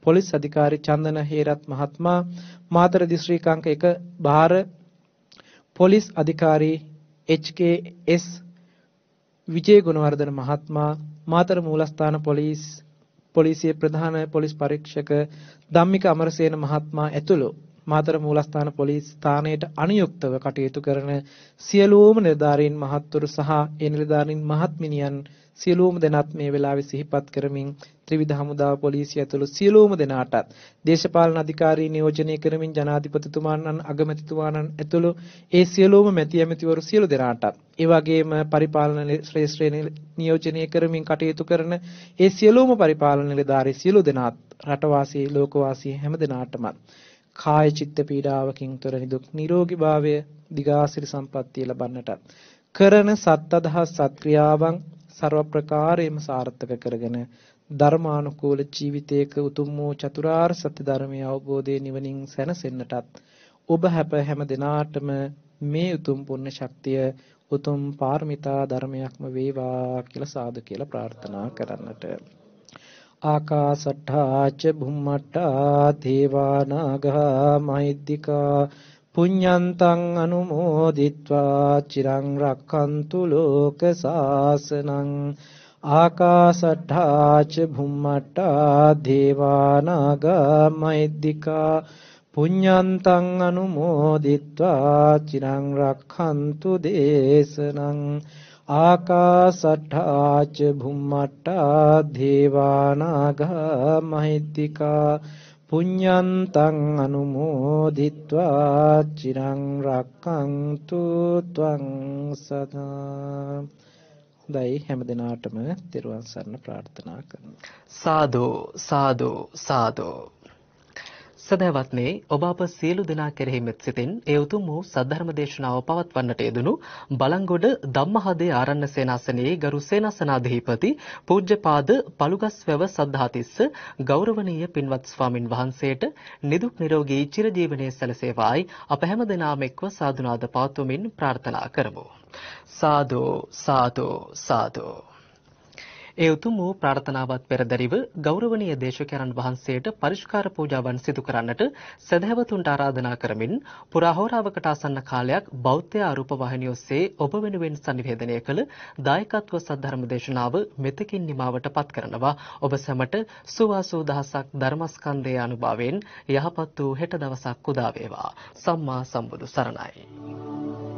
Speaker 2: පොලිස් අධිකාරී චන්දන හේරත් මහත්මයා, මාතර දිස්ත්‍රික්කාංක 1 බාර පොලිස් අධිකාරී HKS විජේ ගුණවර්ධන මහත්මයා, මාතර මූලස්ථාන පොලිස් පොලිසිය ප්‍රධාන පොලිස් පරීක්ෂක ධම්මික අමරසේන මහත්මයා ඇතුළු මාතර මූලස්ථාන පොලිස් ස්ථානයට අනුයුක්තව කටයුතු කරන සියලුම නිලධාරීන් මහත්වරු සහ ඒ නිලධාරීන් මහත්මිනියන් සියලුම දෙනාත් මේ වෙලාවේ සිහිපත් කරමින් ත්‍රිවිධ හමුදා පොලිසිය ඇතුළු සියලුම දෙනාටත් දේශපාලන අධිකාරී නියෝජනය කරමින් ජනාධිපතිතුමාණන් අගමැතිතුමාණන් ඇතුළු ඒ සියලුම මැති ඇමතිවරු සියලු දෙනාටත් ඒ වගේම පරිපාලන ශ්‍රේෂ්ඨ නියෝජනය කරමින් කටයුතු කරන ඒ සියලුම පරිපාලන නිලධාරී සියලු දෙනාත් රටවාසී ලෝකවාසී හැම දෙනාටම කාය චිත්ත පීඩාවකින් තොර නිදුක් නිරෝගීභාවය දිගාසිරි සම්පන්නිය ලබන්නට කරන සත් අදහස් සත් ක්‍රියාවන් ਸਰව ප්‍රකාරයෙන්ම සාර්ථක කරගෙන ධර්මානුකූල ජීවිතයක උතුම් වූ චතුරාර්ය සත්‍ය ධර්මය අවබෝධයේ නිවනින් සැනසෙන්නටත් ඔබ හැප හැම දිනාටම මේ උතුම් පුණ්‍ය ශක්තිය උතුම් පාරමිතා ධර්මයක්ම වේවා කියලා සාදු කියලා ප්‍රාර්ථනා කරන්නට ආකාසට්ඨා ච භුම්මට්ඨා දේවා නාග මහිද්దికා පුඤ්ඤන්තං අනුමෝදිත්වා චිරං රක්ඛන්තු ලෝක සාසනං ආකාසට්ඨා ච භුම්මට්ඨා දේවානාග මෛද්దికා පුඤ්ඤන්තං අනුමෝදිත්වා චිරං රක්ඛන්තු දේශනං ආකාසට්ඨා ච භුම්මට්ඨා දේවානාග මෛද්దికා පුඤ්ඤන්තං අනුමෝදිත්වා චිරං රක්ඛන්තු ත්වං සදා හොඳයි හැම දිනාටම තෙරුවන් සරණ ප්‍රාර්ථනා
Speaker 1: කරමු සාදෝ සාදෝ සාදෝ සදැවත් මේ ඔබ අප සියලු දෙනා කෙරෙහි මෙත් සිතින් ඒ උතුම් වූ සද්ධර්ම දේශනාව පවත්වන්නට යෙදුණු බලංගොඩ ධම්මහදේ ආරණ්‍ය සේනාසනයේ ගරු සේනාසනාධිපති පූජ්‍යපාද පලුගස්වැව සද්ධාතිස්ස ගෞරවනීය පින්වත් ස්වාමින් වහන්සේට නිදුක් නිරෝගී චිරජීවනයේ සැලසේවායි අප හැම දෙනාම එක්ව සාදුනාද පාතුමින් ප්‍රාර්ථනා කරමු සාදෝ සාදෝ සාදෝ ඒ උතුම් වූ ප්‍රාර්ථනාවත් පෙරදරිව ගෞරවනීය දේශකයන්න් වහන්සේට පරිස්කාර පූජාවන් සිදු කරන්නට සදහැවතුන්ට ආරාධනා කරමින් පුරාහෝරාවකට ආසන්න කාලයක් බෞද්ධ ආරූප වාහිනිය ඔස්සේ ඔබ වෙනුවෙන් සනිවේදනය කළ දායකත්ව සද්ධර්ම දේශනාව මෙතකින් නිමාවට පත් කරනවා ඔබ සැමට සුවාසූ දහසක් ධර්මස්කන්ධයේ අනුභවයෙන් යහපත් වූ හෙට දවසක් උදා වේවා සම්මා සම්බුදු සරණයි